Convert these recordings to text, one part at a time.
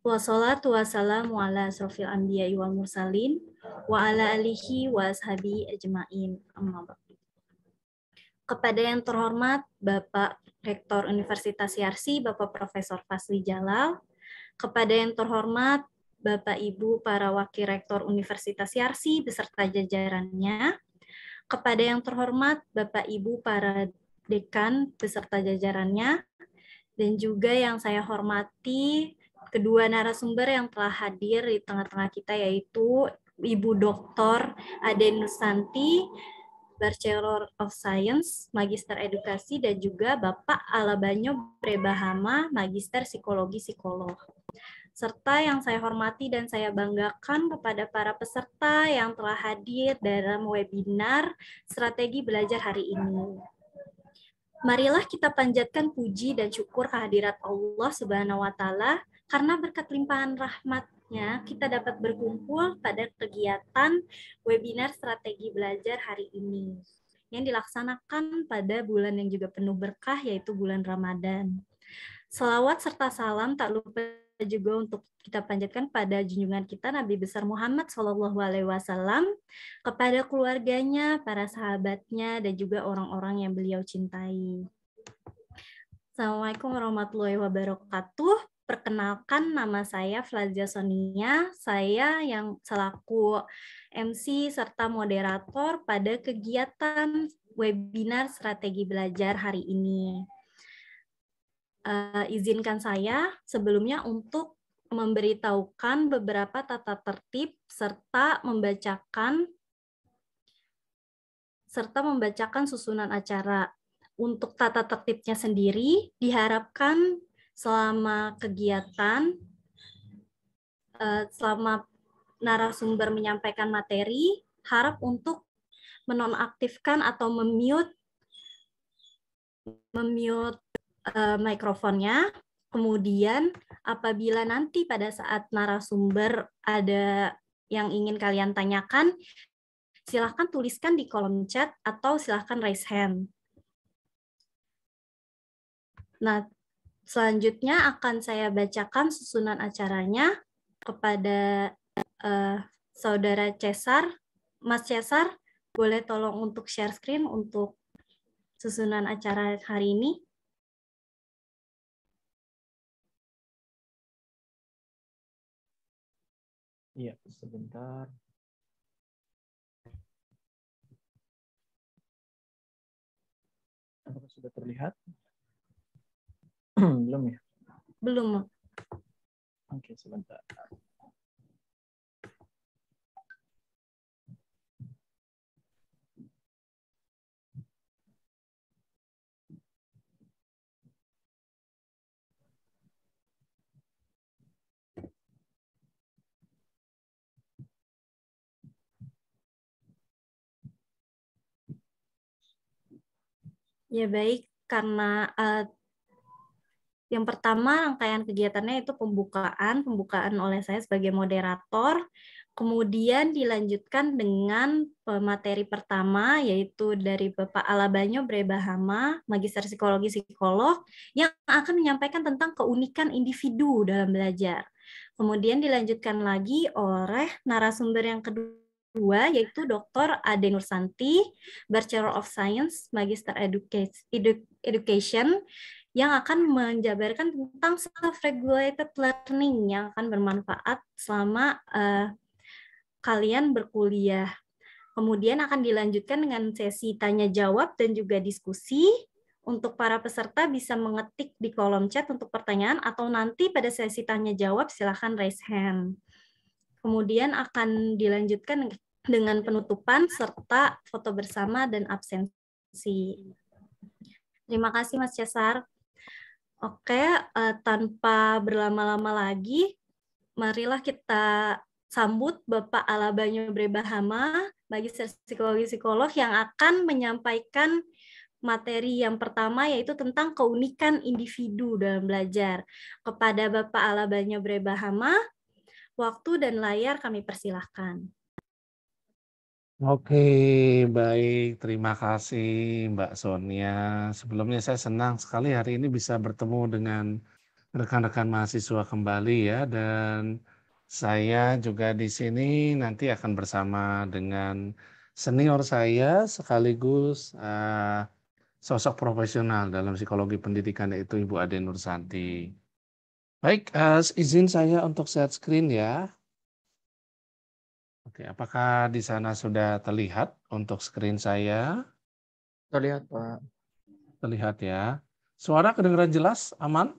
Wassalatu wassalamu ala asrofil anbiya wal mursalin wa ala alihi wa ajma'in amma Kepada yang terhormat Bapak Rektor Universitas Yarsi, Bapak Profesor Fasli Jalal, kepada yang terhormat Bapak Ibu para Wakil Rektor Universitas Yarsi beserta jajarannya, kepada yang terhormat Bapak Ibu para Dekan beserta jajarannya, dan juga yang saya hormati kedua narasumber yang telah hadir di tengah-tengah kita yaitu Ibu doktor Ade Nusanti, Bachelor of Science, Magister Edukasi, dan juga Bapak Alabanyo Prebahama, Magister Psikologi Psikolog. Serta yang saya hormati dan saya banggakan kepada para peserta yang telah hadir dalam webinar Strategi Belajar hari ini. Marilah kita panjatkan puji dan syukur kehadirat Allah Subhanahu wa taala karena berkat limpahan rahmatnya, kita dapat berkumpul pada kegiatan webinar strategi belajar hari ini yang dilaksanakan pada bulan yang juga penuh berkah, yaitu bulan Ramadan. Selawat serta salam tak lupa juga untuk kita panjatkan pada junjungan kita Nabi besar Muhammad Shallallahu Alaihi Wasallam kepada keluarganya, para sahabatnya, dan juga orang-orang yang beliau cintai. Assalamualaikum warahmatullahi wabarakatuh perkenalkan nama saya Flavia Sonia. Saya yang selaku MC serta moderator pada kegiatan webinar strategi belajar hari ini. Uh, izinkan saya sebelumnya untuk memberitahukan beberapa tata tertib serta membacakan serta membacakan susunan acara. Untuk tata tertibnya sendiri, diharapkan selama kegiatan, eh, selama narasumber menyampaikan materi, harap untuk menonaktifkan atau memute memute uh, mikrofonnya. Kemudian apabila nanti pada saat narasumber ada yang ingin kalian tanyakan, silahkan tuliskan di kolom chat atau silahkan raise hand. Nah, Selanjutnya akan saya bacakan susunan acaranya kepada uh, saudara Cesar. Mas Cesar, boleh tolong untuk share screen untuk susunan acara hari ini? Iya, sebentar. Apakah sudah terlihat? Belum ya? Belum. Oke, okay, sebentar. Ya baik, karena uh, yang pertama, rangkaian kegiatannya itu pembukaan, pembukaan oleh saya sebagai moderator, kemudian dilanjutkan dengan e, materi pertama yaitu dari Bapak Alabanyo Brebahama, Magister Psikologi Psikolog yang akan menyampaikan tentang keunikan individu dalam belajar. Kemudian dilanjutkan lagi oleh narasumber yang kedua yaitu Dr. Ade Nursanti, Bachelor of Science, Magister Education yang akan menjabarkan tentang self-regulated learning yang akan bermanfaat selama uh, kalian berkuliah. Kemudian akan dilanjutkan dengan sesi tanya jawab dan juga diskusi untuk para peserta bisa mengetik di kolom chat untuk pertanyaan atau nanti pada sesi tanya jawab silahkan raise hand. Kemudian akan dilanjutkan dengan penutupan serta foto bersama dan absensi. Terima kasih Mas Cesar. Oke, uh, tanpa berlama-lama lagi, marilah kita sambut Bapak Alabanyo Brebahama, bagi Psikologi Psikolog yang akan menyampaikan materi yang pertama yaitu tentang keunikan individu dalam belajar. Kepada Bapak Alabanyo Brebahama, waktu dan layar kami persilahkan. Oke, baik. Terima kasih Mbak Sonia. Sebelumnya saya senang sekali hari ini bisa bertemu dengan rekan-rekan mahasiswa kembali ya. Dan saya juga di sini nanti akan bersama dengan senior saya sekaligus uh, sosok profesional dalam psikologi pendidikan yaitu Ibu Ade Nursanti. Baik, uh, izin saya untuk share screen ya. Oke, apakah di sana sudah terlihat untuk screen saya? Terlihat, Pak. Terlihat ya. Suara kedengaran jelas, aman?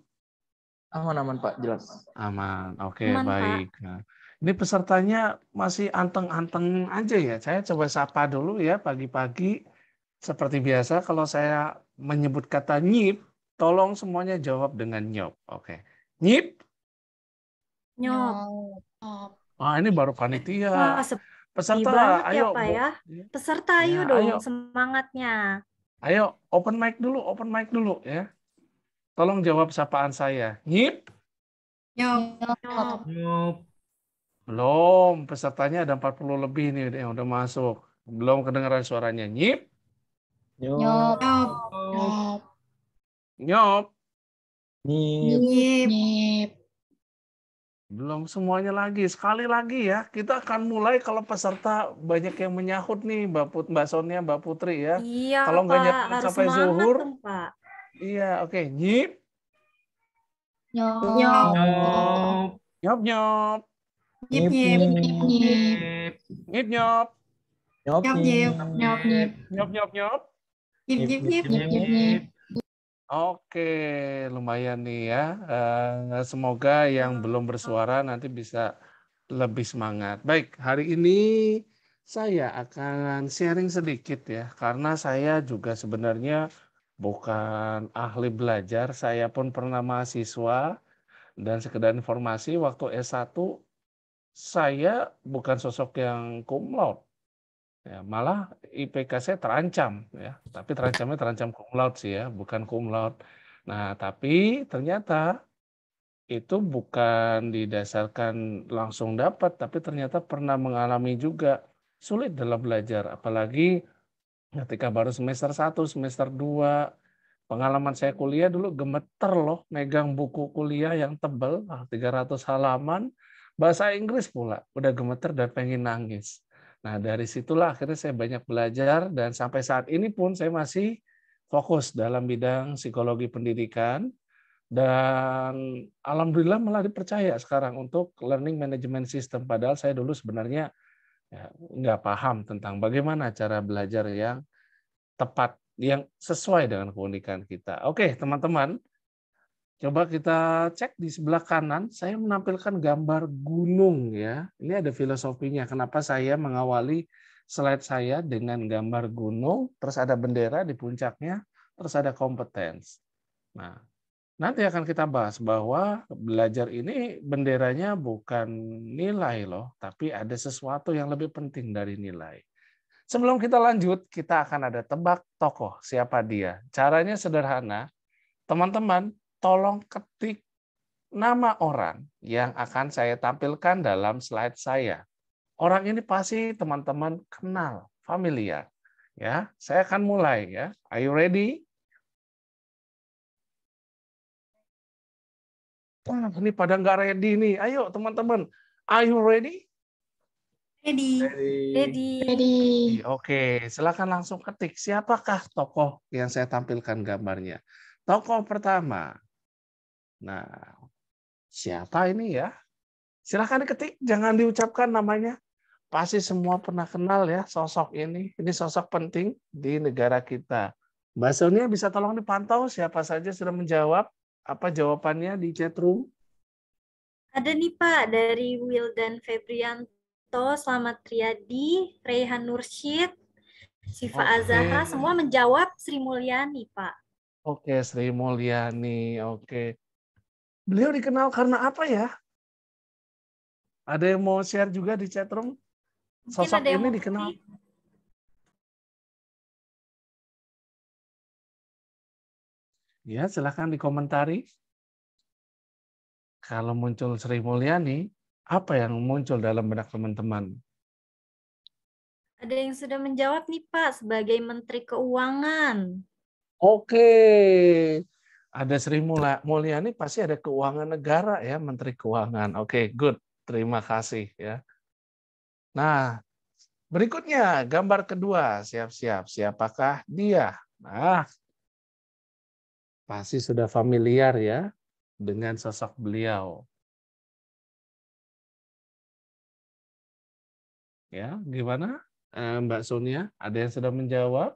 Aman, aman, Pak. Jelas. Aman. Oke, aman, baik. Pak. Nah, ini pesertanya masih anteng-anteng aja ya. Saya coba sapa dulu ya pagi-pagi. Seperti biasa kalau saya menyebut kata nyip, tolong semuanya jawab dengan nyop. Oke. Nyip. Nyop ah ini baru panitia. peserta, ya, ayo. Ya, ya. Peserta ayo ya, dong ayo. semangatnya. Ayo, open mic dulu, open mic dulu ya. Tolong jawab sapaan saya. Nyip. Nyop. Nyop. Belum, pesertanya ada 40 lebih nih yang udah masuk. Belum kedengaran suaranya. Nyip. Nyop. Nyop. Nyop. Nyip. Nyip. Nyip. Belum semuanya lagi. Sekali lagi ya, kita akan mulai kalau peserta banyak yang menyahut nih Mbak Put, Mbak Sonia, Mbak Putri ya. Iya, kalau nggak nyahut sampai zuhur. Pak. Iya, oke. Okay. Nyip. Nyop. Nyop. Nyop nyop. Nyip nyip nyip nyip. Nyip nyop. Nyop nyip. Nyop nyip. Nyop nyop nyop. Nyip nyip nyip nyip nyip. Oke, lumayan nih ya. Eh, semoga yang belum bersuara nanti bisa lebih semangat. Baik, hari ini saya akan sharing sedikit ya, karena saya juga sebenarnya bukan ahli belajar. Saya pun pernah mahasiswa dan sekedar informasi waktu S1 saya bukan sosok yang kumlot Ya, malah IPK saya terancam ya, tapi terancamnya terancam cum laude sih ya, bukan cum laude. Nah, tapi ternyata itu bukan didasarkan langsung dapat, tapi ternyata pernah mengalami juga sulit dalam belajar, apalagi ketika baru semester 1, semester 2. Pengalaman saya kuliah dulu gemeter loh, megang buku kuliah yang tebal, 300 ah, halaman, bahasa Inggris pula, udah gemeter dan pengen nangis. Nah, dari situlah akhirnya saya banyak belajar dan sampai saat ini pun saya masih fokus dalam bidang psikologi pendidikan dan alhamdulillah malah dipercaya sekarang untuk learning management system padahal saya dulu sebenarnya ya, nggak paham tentang bagaimana cara belajar yang tepat yang sesuai dengan keunikan kita. Oke, teman-teman, Coba kita cek di sebelah kanan, saya menampilkan gambar gunung ya. Ini ada filosofinya, kenapa saya mengawali slide saya dengan gambar gunung, terus ada bendera di puncaknya, terus ada kompetensi. Nah, nanti akan kita bahas bahwa belajar ini benderanya bukan nilai loh, tapi ada sesuatu yang lebih penting dari nilai. Sebelum kita lanjut, kita akan ada tebak tokoh siapa dia. Caranya sederhana, teman-teman tolong ketik nama orang yang akan saya tampilkan dalam slide saya. Orang ini pasti teman-teman kenal, familiar. Ya, saya akan mulai ya. Are you ready? Wah, ini pada nggak ready nih. Ayo teman-teman, are you ready? Ready. Ready. Ready. ready. Oke, silakan langsung ketik siapakah tokoh yang saya tampilkan gambarnya. Tokoh pertama, Nah, siapa ini ya? Silahkan diketik, jangan diucapkan namanya. Pasti semua pernah kenal ya sosok ini. Ini sosok penting di negara kita. Mbak Sonia bisa tolong dipantau siapa saja sudah menjawab? Apa jawabannya di chat room? Ada nih Pak, dari Wildan Febrianto, Selamat Triadi, Rehan Nursyid, Siva okay. Azahra, semua menjawab Sri Mulyani Pak. Oke, Sri Mulyani. Oke. Beliau dikenal karena apa ya? Ada yang mau share juga di chatroom? Sosok ini dikenal. Ya, silahkan dikomentari. Kalau muncul Sri Mulyani, apa yang muncul dalam benak teman-teman? Ada yang sudah menjawab nih Pak, sebagai Menteri Keuangan. Oke, ada Sri Mulyani pasti ada keuangan negara ya, Menteri Keuangan. Oke, okay, good. Terima kasih ya. Nah, berikutnya gambar kedua, siap-siap. Siapakah dia? Nah, pasti sudah familiar ya dengan sosok beliau. Ya, gimana eh, Mbak Sonia? Ada yang sudah menjawab?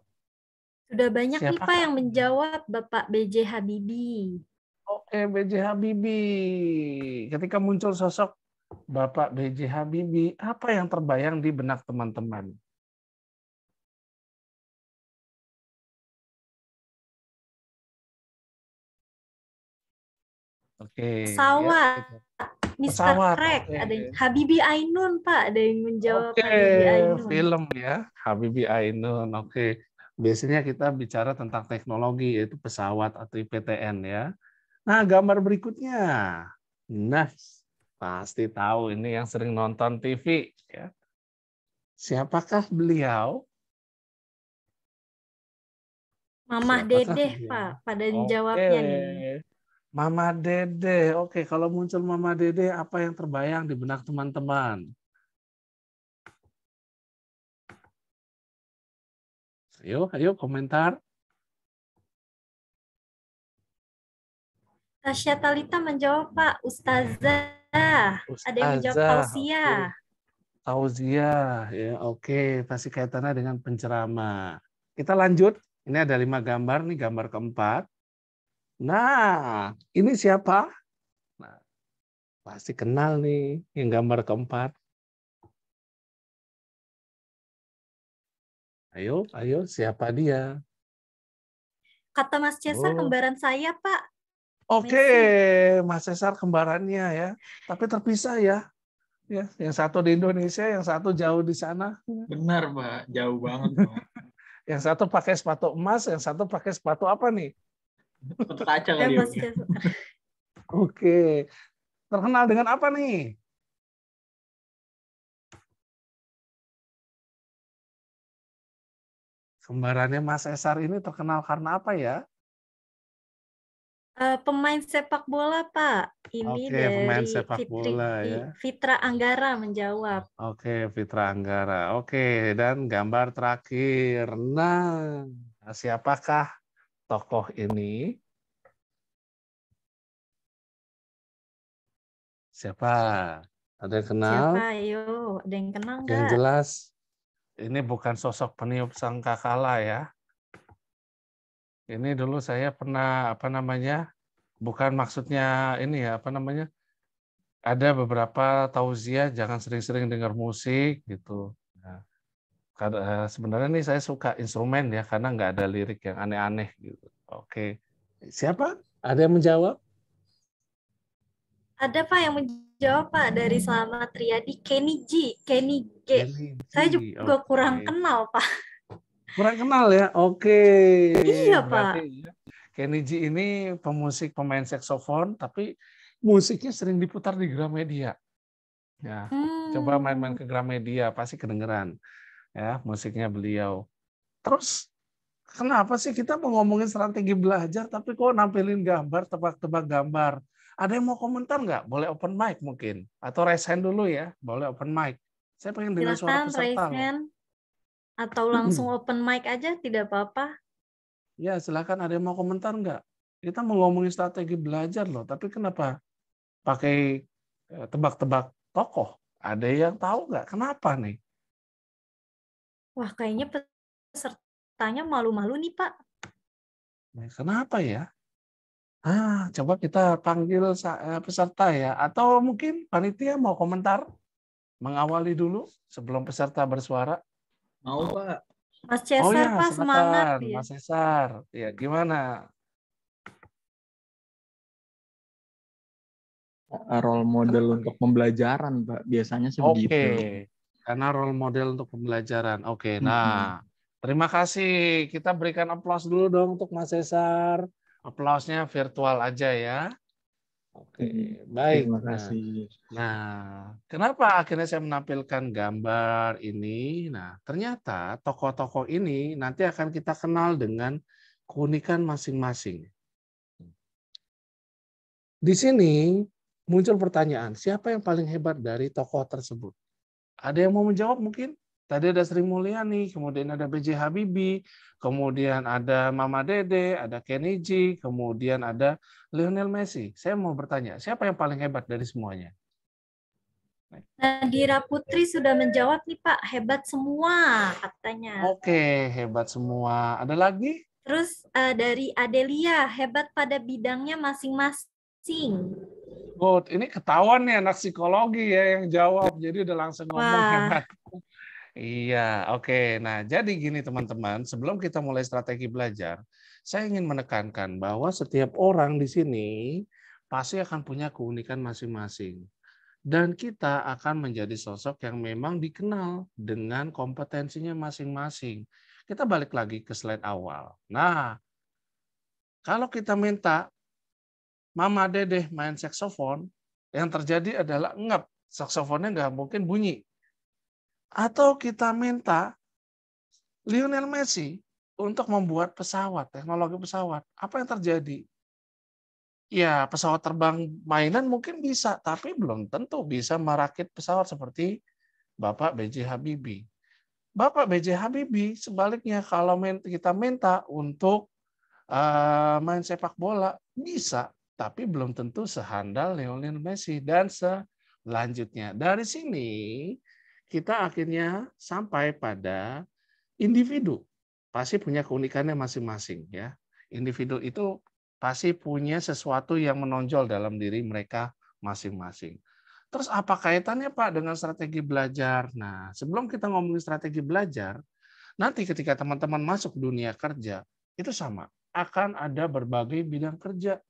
Sudah banyak Siapa? nih Pak yang menjawab Bapak BJ Habibie. Oke, BJ Habibie. Ketika muncul sosok Bapak BJ Habibie, apa yang terbayang di benak teman-teman? Oke. Ya, pesawat. Mister Mr. ada yang Habibi Ainun Pak, ada yang menjawab Oke. Habibi Ainun. film ya, Habibi Ainun. Oke biasanya kita bicara tentang teknologi yaitu pesawat atau IPTN ya. Nah, gambar berikutnya. Nah, pasti tahu ini yang sering nonton TV ya. Siapakah beliau? Mama Dedeh, Pak. Pada okay. jawabnya nih. Mama Dede. Oke, kalau muncul Mama Dede apa yang terbayang di benak teman-teman? Ayo, ayo komentar. Tasya Talita menjawab, Pak. Ustazah. Ustazah. Ada yang menjawab Tausia. Tausia. ya oke. Okay. Pasti kaitannya dengan penceramah. Kita lanjut. Ini ada lima gambar, nih gambar keempat. Nah, ini siapa? Nah, pasti kenal nih yang gambar keempat. Ayo, ayo, siapa dia? Kata Mas Cesar, oh. kembaran saya, Pak. Oke, okay. Mas Cesar kembarannya ya. Tapi terpisah ya. Ya, yang satu di Indonesia, yang satu jauh di sana. Benar, Pak. Jauh banget, Pak. yang satu pakai sepatu emas, yang satu pakai sepatu apa nih? Sepatu kaca ya. Oke. Okay. Terkenal dengan apa nih? Kembarannya Mas Esar ini terkenal karena apa ya? Uh, pemain sepak bola Pak. Ini okay, dari pemain sepak Fitri, bola ya. Fitra Anggara menjawab. Oke, okay, Fitra Anggara. Oke, okay, dan gambar terakhir. Nah, siapakah tokoh ini? Siapa? Ada yang kenal? Siapa? Yuk, ada yang kenal nggak? Yang jelas ini bukan sosok peniup sangkakala ya. Ini dulu saya pernah apa namanya? Bukan maksudnya ini ya, apa namanya? Ada beberapa tauziah jangan sering-sering dengar musik gitu. Nah, eh, sebenarnya nih saya suka instrumen ya karena nggak ada lirik yang aneh-aneh gitu. Oke. Siapa? Ada yang menjawab? Ada Pak yang menjawab jawab Pak dari Selamat Riyadi Kenny G, Kenny G. G. Saya juga okay. kurang kenal Pak. Kurang kenal ya, oke. Okay. Iya Berarti, Pak. Kenny G ini pemusik pemain saksofon, tapi musiknya sering diputar di Gramedia. Ya, hmm. coba main-main ke Gramedia pasti kedengeran ya musiknya beliau. Terus kenapa sih kita mau ngomongin strategi belajar tapi kok nampilin gambar, tebak-tebak gambar? Ada yang mau komentar nggak? Boleh open mic mungkin. Atau raise hand dulu ya. Boleh open mic. Saya pengen dengar Silahkan, suara peserta. Raise hand. Atau langsung open mic aja, tidak apa-apa. Ya, silahkan. Ada yang mau komentar nggak? Kita mau ngomongin strategi belajar loh. Tapi kenapa pakai eh, tebak-tebak tokoh? Ada yang tahu nggak? Kenapa nih? Wah, kayaknya pesertanya malu-malu nih, Pak. Nah, kenapa ya? Ah, coba kita panggil eh, peserta ya. Atau mungkin panitia mau komentar mengawali dulu sebelum peserta bersuara. Mau pak. Mas oh Cesar oh, ya, pak semangat ya. Mas Cesar, ya gimana? Role model untuk pembelajaran, pak. Biasanya sih Oke. Karena role model untuk pembelajaran. Oke. Okay. Nah, mm -hmm. terima kasih. Kita berikan aplaus dulu dong untuk Mas Cesar aplausnya virtual aja ya. Oke, baik. Terima nah, kasih. Nah, nah, kenapa akhirnya saya menampilkan gambar ini? Nah, ternyata tokoh-tokoh ini nanti akan kita kenal dengan keunikan masing-masing. Di sini muncul pertanyaan, siapa yang paling hebat dari tokoh tersebut? Ada yang mau menjawab mungkin? Tadi ada Sri Mulyani, kemudian ada B.J. Habibie, kemudian ada Mama Dede, ada Kenji, kemudian ada Lionel Messi. Saya mau bertanya, siapa yang paling hebat dari semuanya? Nadira Putri sudah menjawab nih Pak, hebat semua katanya. Oke, hebat semua. Ada lagi? Terus uh, dari Adelia, hebat pada bidangnya masing-masing. Good, ini ketahuan nih anak psikologi ya yang jawab, jadi udah langsung ngomong Wah. hebat. Iya, oke. Nah, jadi gini teman-teman, sebelum kita mulai strategi belajar, saya ingin menekankan bahwa setiap orang di sini pasti akan punya keunikan masing-masing. Dan kita akan menjadi sosok yang memang dikenal dengan kompetensinya masing-masing. Kita balik lagi ke slide awal. Nah, kalau kita minta Mama Dedeh main saksofon, yang terjadi adalah ngap. Saksofonnya nggak mungkin bunyi atau kita minta Lionel Messi untuk membuat pesawat, teknologi pesawat. Apa yang terjadi? Ya, pesawat terbang mainan mungkin bisa, tapi belum tentu bisa merakit pesawat seperti Bapak B.J. Habibie. Bapak B.J. Habibie sebaliknya kalau kita minta untuk eh, main sepak bola bisa, tapi belum tentu sehandal Lionel Messi dan selanjutnya. Dari sini kita akhirnya sampai pada individu. Pasti punya keunikannya masing-masing ya. Individu itu pasti punya sesuatu yang menonjol dalam diri mereka masing-masing. Terus apa kaitannya Pak dengan strategi belajar? Nah, sebelum kita ngomongin strategi belajar, nanti ketika teman-teman masuk dunia kerja, itu sama. Akan ada berbagai bidang kerja.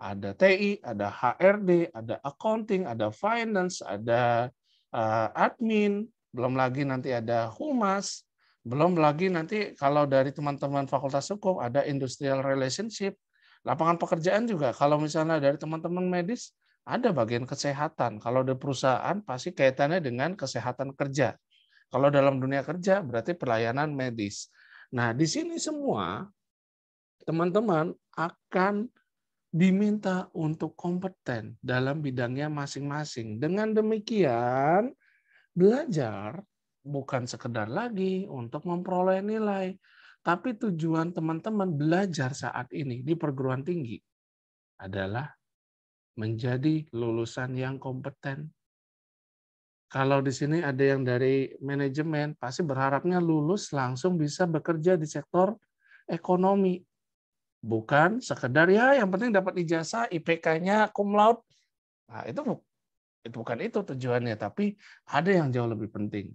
Ada TI, ada HRD, ada accounting, ada finance, ada Eh, admin, belum lagi nanti ada humas, belum lagi nanti kalau dari teman-teman fakultas hukum ada industrial relationship, lapangan pekerjaan juga. Kalau misalnya dari teman-teman medis ada bagian kesehatan. Kalau di perusahaan pasti kaitannya dengan kesehatan kerja. Kalau dalam dunia kerja berarti pelayanan medis. Nah, di sini semua teman-teman akan diminta untuk kompeten dalam bidangnya masing-masing. Dengan demikian, belajar bukan sekedar lagi untuk memperoleh nilai, tapi tujuan teman-teman belajar saat ini di perguruan tinggi adalah menjadi lulusan yang kompeten. Kalau di sini ada yang dari manajemen, pasti berharapnya lulus langsung bisa bekerja di sektor ekonomi. Bukan sekedar ya yang penting dapat ijazah IPK-nya cum laude. Nah, itu, itu bukan itu tujuannya, tapi ada yang jauh lebih penting.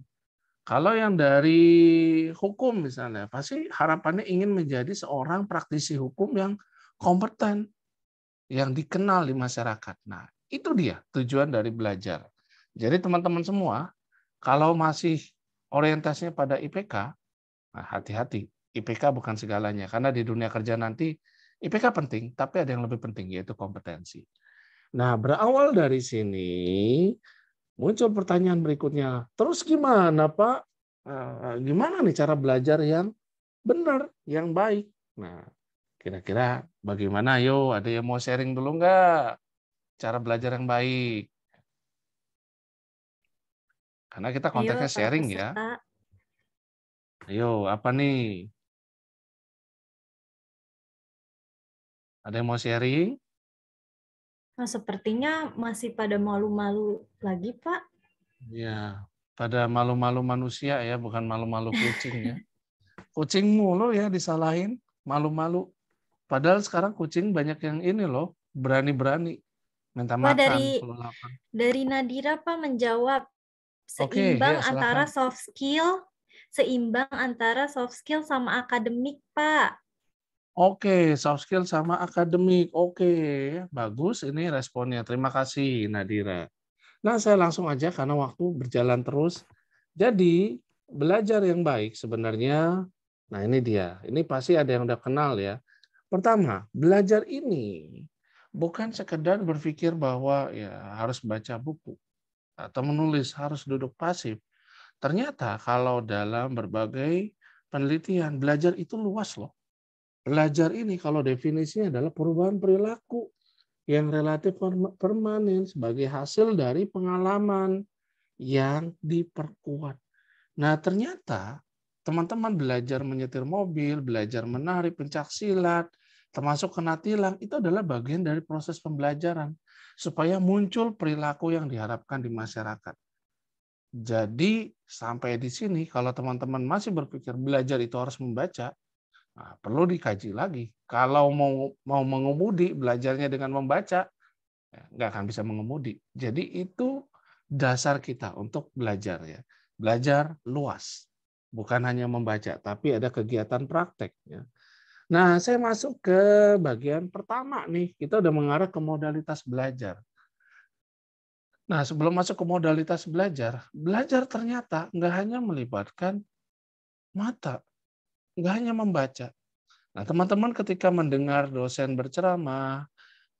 Kalau yang dari hukum misalnya, pasti harapannya ingin menjadi seorang praktisi hukum yang kompeten, yang dikenal di masyarakat. Nah, itu dia tujuan dari belajar. Jadi teman-teman semua, kalau masih orientasinya pada IPK, nah, hati-hati. Nah, hati -hati. IPK bukan segalanya karena di dunia kerja nanti IPK penting, tapi ada yang lebih penting yaitu kompetensi. Nah, berawal dari sini muncul pertanyaan berikutnya. Terus gimana, Pak? Eh, gimana nih cara belajar yang benar, yang baik? Nah, kira-kira bagaimana? Yo, ada yang mau sharing dulu nggak? Cara belajar yang baik. Karena kita iya, konteksnya sharing ya. Ayo, apa nih? Ada yang mau sharing? Nah, sepertinya masih pada malu-malu lagi, Pak. Ya, pada malu-malu manusia ya, bukan malu-malu kucing ya. kucing mulu ya disalahin, malu-malu. Padahal sekarang kucing banyak yang ini loh, berani-berani minta Pak, makan. Dari, dari Nadira Pak menjawab seimbang okay, ya, antara soft skill, seimbang antara soft skill sama akademik Pak. Oke, soft skill sama akademik. Oke, bagus ini responnya. Terima kasih Nadira. Nah, saya langsung aja karena waktu berjalan terus. Jadi, belajar yang baik sebenarnya, nah ini dia. Ini pasti ada yang udah kenal ya. Pertama, belajar ini bukan sekedar berpikir bahwa ya harus baca buku atau menulis, harus duduk pasif. Ternyata kalau dalam berbagai penelitian, belajar itu luas loh Belajar ini kalau definisinya adalah perubahan perilaku yang relatif permanen sebagai hasil dari pengalaman yang diperkuat. Nah, ternyata teman-teman belajar menyetir mobil, belajar menari, pencak silat, termasuk kena tilang, itu adalah bagian dari proses pembelajaran supaya muncul perilaku yang diharapkan di masyarakat. Jadi sampai di sini kalau teman-teman masih berpikir belajar itu harus membaca, Nah, perlu dikaji lagi. Kalau mau mau mengemudi, belajarnya dengan membaca, ya, nggak akan bisa mengemudi. Jadi itu dasar kita untuk belajar ya. Belajar luas, bukan hanya membaca, tapi ada kegiatan praktek. Ya. Nah, saya masuk ke bagian pertama nih. Kita udah mengarah ke modalitas belajar. Nah, sebelum masuk ke modalitas belajar, belajar ternyata nggak hanya melibatkan mata, nggak hanya membaca. Nah, teman-teman ketika mendengar dosen berceramah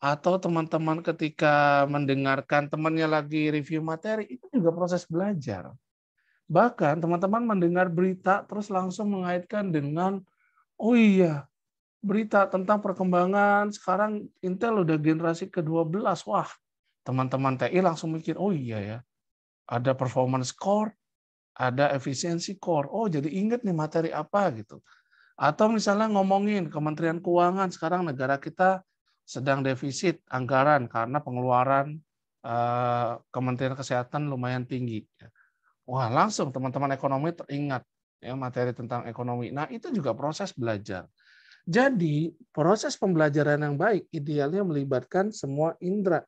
atau teman-teman ketika mendengarkan temannya lagi review materi, itu juga proses belajar. Bahkan teman-teman mendengar berita terus langsung mengaitkan dengan oh iya, berita tentang perkembangan sekarang Intel udah generasi ke-12. Wah, teman-teman TI langsung mikir, oh iya ya, ada performance score, ada efisiensi core. Oh, jadi ingat nih materi apa gitu. Atau misalnya ngomongin Kementerian Keuangan sekarang negara kita sedang defisit anggaran karena pengeluaran eh, Kementerian Kesehatan lumayan tinggi. Ya. Wah, langsung teman-teman ekonomi teringat ya materi tentang ekonomi. Nah, itu juga proses belajar. Jadi, proses pembelajaran yang baik idealnya melibatkan semua indera.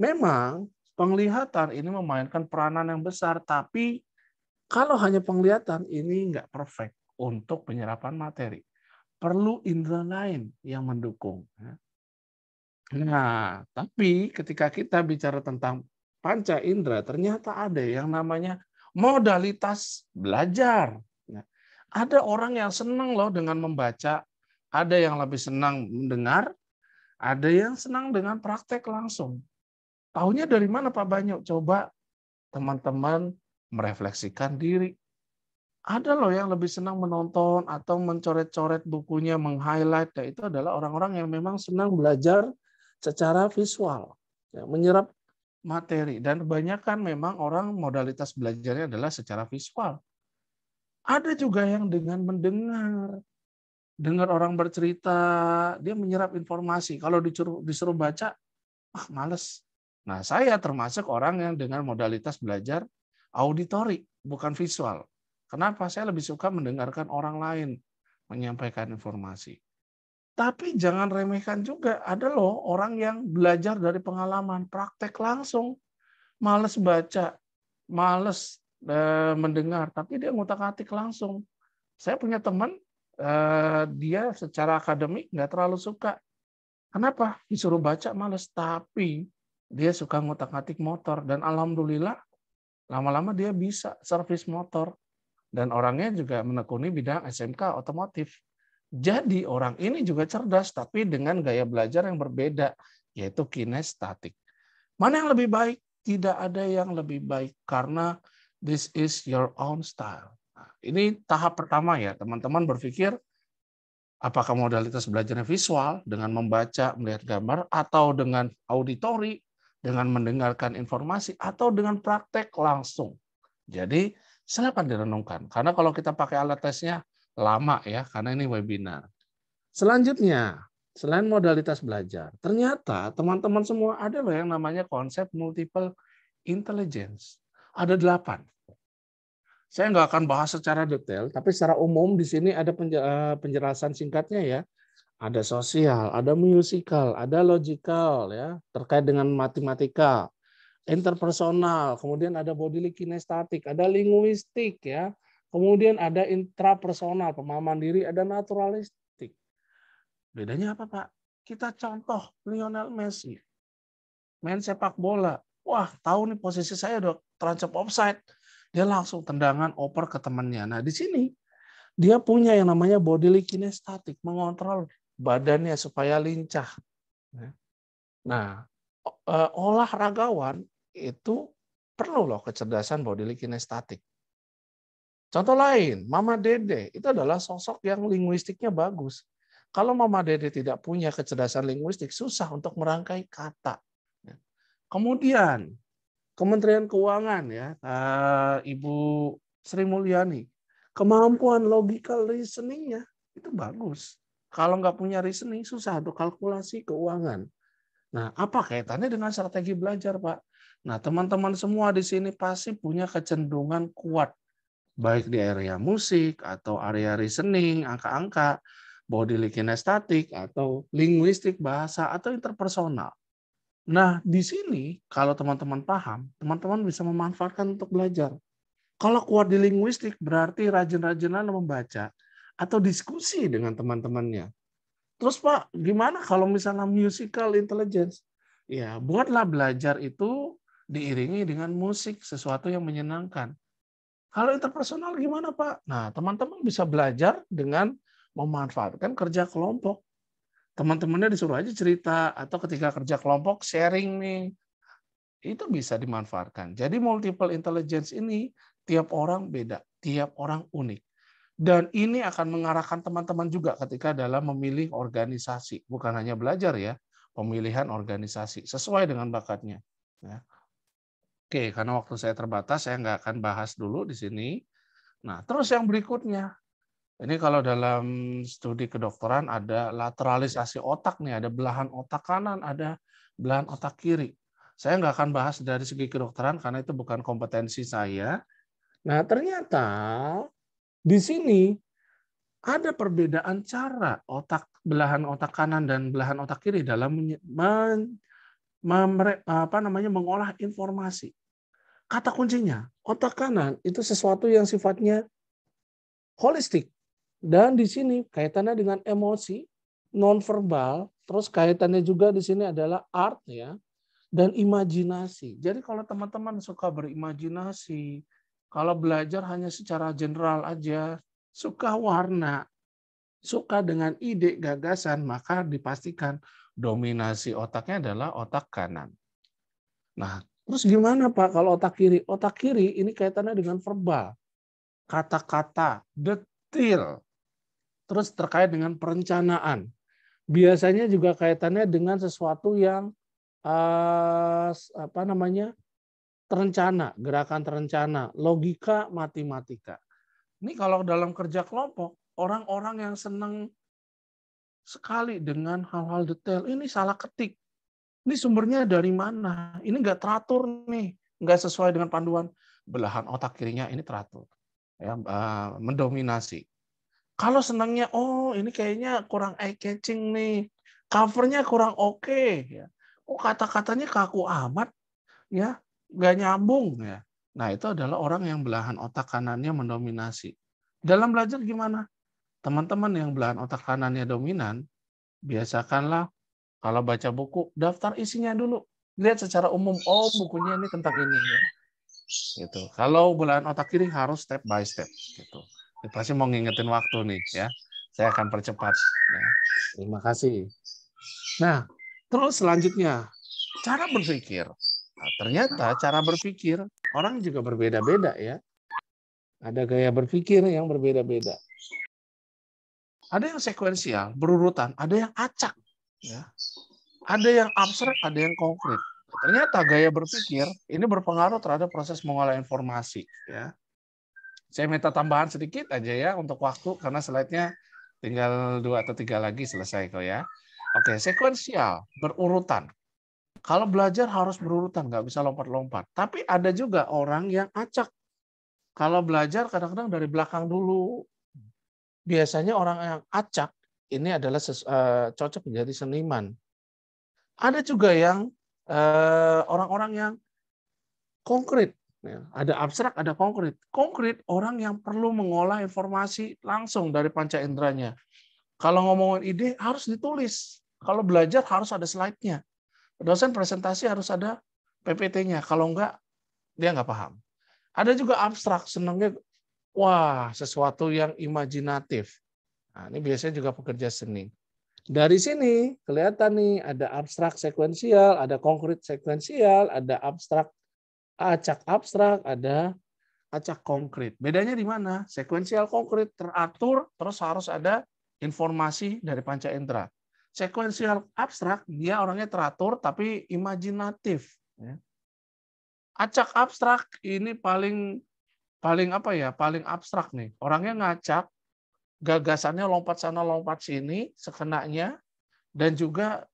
Memang penglihatan ini memainkan peranan yang besar, tapi kalau hanya penglihatan, ini nggak perfect untuk penyerapan materi. Perlu indera lain yang mendukung. Ya. Nah, tapi ketika kita bicara tentang panca indera, ternyata ada yang namanya modalitas belajar. Ya. ada orang yang senang loh dengan membaca, ada yang lebih senang mendengar, ada yang senang dengan praktek langsung. Tahunya dari mana Pak Banyak? Coba teman-teman merefleksikan diri. Ada loh yang lebih senang menonton atau mencoret-coret bukunya, meng-highlight. Ya, itu adalah orang-orang yang memang senang belajar secara visual, ya, menyerap materi. Dan kebanyakan memang orang modalitas belajarnya adalah secara visual. Ada juga yang dengan mendengar. Dengar orang bercerita, dia menyerap informasi. Kalau disuruh, disuruh baca, ah males. Nah, saya termasuk orang yang dengan modalitas belajar auditori, bukan visual. Kenapa? Saya lebih suka mendengarkan orang lain menyampaikan informasi. Tapi jangan remehkan juga, ada loh orang yang belajar dari pengalaman, praktek langsung. Males baca, males eh, mendengar, tapi dia ngutak-atik langsung. Saya punya teman, eh, dia secara akademik nggak terlalu suka. Kenapa? Disuruh baca males, tapi dia suka ngutak-atik motor. Dan alhamdulillah lama-lama dia bisa servis motor dan orangnya juga menekuni bidang SMK otomotif. Jadi orang ini juga cerdas tapi dengan gaya belajar yang berbeda yaitu kinestatik. Mana yang lebih baik? Tidak ada yang lebih baik karena this is your own style. Nah, ini tahap pertama ya, teman-teman berpikir apakah modalitas belajarnya visual dengan membaca, melihat gambar atau dengan auditori dengan mendengarkan informasi atau dengan praktek langsung. Jadi silakan direnungkan. Karena kalau kita pakai alat tesnya lama ya, karena ini webinar. Selanjutnya, selain modalitas belajar, ternyata teman-teman semua ada loh yang namanya konsep multiple intelligence. Ada delapan. Saya nggak akan bahas secara detail, tapi secara umum di sini ada eh, penjelasan singkatnya ya ada sosial, ada musical, ada logical ya, terkait dengan matematika, interpersonal, kemudian ada bodily kinestatik, ada linguistik ya, kemudian ada intrapersonal, pemahaman diri, ada naturalistik. Bedanya apa, Pak? Kita contoh Lionel Messi. Main sepak bola. Wah, tahu nih posisi saya udah terancam offside. Dia langsung tendangan oper ke temannya. Nah, di sini dia punya yang namanya bodily kinestatik, mengontrol badannya supaya lincah. Ya. Nah, e, olahragawan itu perlu loh kecerdasan bodily kinestatik. Contoh lain, Mama Dede itu adalah sosok yang linguistiknya bagus. Kalau Mama Dede tidak punya kecerdasan linguistik, susah untuk merangkai kata. Ya. Kemudian Kementerian Keuangan ya, e, Ibu Sri Mulyani, kemampuan logical listening-nya itu bagus. Kalau nggak punya reasoning, susah tuh kalkulasi keuangan. Nah, apa kaitannya dengan strategi belajar, Pak? Nah, teman-teman semua di sini pasti punya kecenderungan kuat, baik di area musik atau area reasoning, angka-angka, body kinestatik atau linguistik bahasa atau interpersonal. Nah, di sini kalau teman-teman paham, teman-teman bisa memanfaatkan untuk belajar. Kalau kuat di linguistik berarti rajin-rajinlah membaca, atau diskusi dengan teman-temannya. Terus Pak, gimana kalau misalnya musical intelligence? Ya, buatlah belajar itu diiringi dengan musik, sesuatu yang menyenangkan. Kalau interpersonal gimana Pak? Nah, teman-teman bisa belajar dengan memanfaatkan kerja kelompok. Teman-temannya disuruh aja cerita, atau ketika kerja kelompok sharing nih. Itu bisa dimanfaatkan. Jadi multiple intelligence ini tiap orang beda, tiap orang unik. Dan ini akan mengarahkan teman-teman juga ketika dalam memilih organisasi, bukan hanya belajar ya, pemilihan organisasi sesuai dengan bakatnya. Ya. Oke, karena waktu saya terbatas, saya nggak akan bahas dulu di sini. Nah, terus yang berikutnya, ini kalau dalam studi kedokteran ada lateralisasi otak nih, ada belahan otak kanan, ada belahan otak kiri. Saya nggak akan bahas dari segi kedokteran karena itu bukan kompetensi saya. Nah ternyata di sini ada perbedaan cara otak belahan otak kanan dan belahan otak kiri dalam men, memre, apa namanya mengolah informasi. Kata kuncinya, otak kanan itu sesuatu yang sifatnya holistik dan di sini kaitannya dengan emosi nonverbal, terus kaitannya juga di sini adalah art ya dan imajinasi. Jadi kalau teman-teman suka berimajinasi, kalau belajar hanya secara general aja, suka warna, suka dengan ide gagasan, maka dipastikan dominasi otaknya adalah otak kanan. Nah, terus gimana Pak kalau otak kiri? Otak kiri ini kaitannya dengan verbal, kata-kata, detail terus terkait dengan perencanaan. Biasanya juga kaitannya dengan sesuatu yang uh, apa namanya terencana, gerakan terencana, logika matematika. Ini kalau dalam kerja kelompok, orang-orang yang senang sekali dengan hal-hal detail, ini salah ketik. Ini sumbernya dari mana? Ini nggak teratur nih, nggak sesuai dengan panduan. Belahan otak kirinya ini teratur, ya eh, mendominasi. Kalau senangnya, oh ini kayaknya kurang eye catching nih, covernya kurang oke. Okay. Ya. Oh kata-katanya kaku amat, ya nggak nyambung ya. Nah itu adalah orang yang belahan otak kanannya mendominasi. Dalam belajar gimana? Teman-teman yang belahan otak kanannya dominan, biasakanlah kalau baca buku daftar isinya dulu. Lihat secara umum, oh bukunya ini tentang ini ya. Gitu. Kalau belahan otak kiri harus step by step gitu. Ya, pasti mau ngingetin waktu nih ya. Saya akan percepat. Ya. Terima kasih. Nah, terus selanjutnya cara berpikir. Nah, ternyata cara berpikir orang juga berbeda-beda ya. Ada gaya berpikir yang berbeda-beda. Ada yang sekuensial, berurutan, ada yang acak, ya. Ada yang abstrak, ada yang konkret. Nah, ternyata gaya berpikir ini berpengaruh terhadap proses mengolah informasi, ya. Saya minta tambahan sedikit aja ya untuk waktu karena slide-nya tinggal dua atau tiga lagi selesai kok ya. Oke, sekuensial, berurutan. Kalau belajar harus berurutan, nggak bisa lompat-lompat. Tapi ada juga orang yang acak. Kalau belajar kadang-kadang dari belakang dulu. Biasanya orang yang acak ini adalah uh, cocok menjadi seniman. Ada juga yang orang eh, orang-orang yang konkret. Ya, ada abstrak, ada konkret. Konkret orang yang perlu mengolah informasi langsung dari panca inderanya. Kalau ngomongin ide harus ditulis. Kalau belajar harus ada slide-nya. Dosen presentasi harus ada PPT-nya. Kalau enggak, dia enggak paham. Ada juga abstrak, senangnya wah sesuatu yang imajinatif. Nah, ini biasanya juga pekerja seni. Dari sini kelihatan nih ada abstrak sekuensial, ada konkret sekuensial, ada abstrak acak abstrak, ada acak konkret. Bedanya di mana? Sekuensial konkret teratur, terus harus ada informasi dari panca intra. Sekuensial abstrak dia orangnya teratur tapi imajinatif. Ya. Acak abstrak ini paling paling apa ya? Paling abstrak nih. Orangnya ngacak, gagasannya lompat sana lompat sini sekenanya dan juga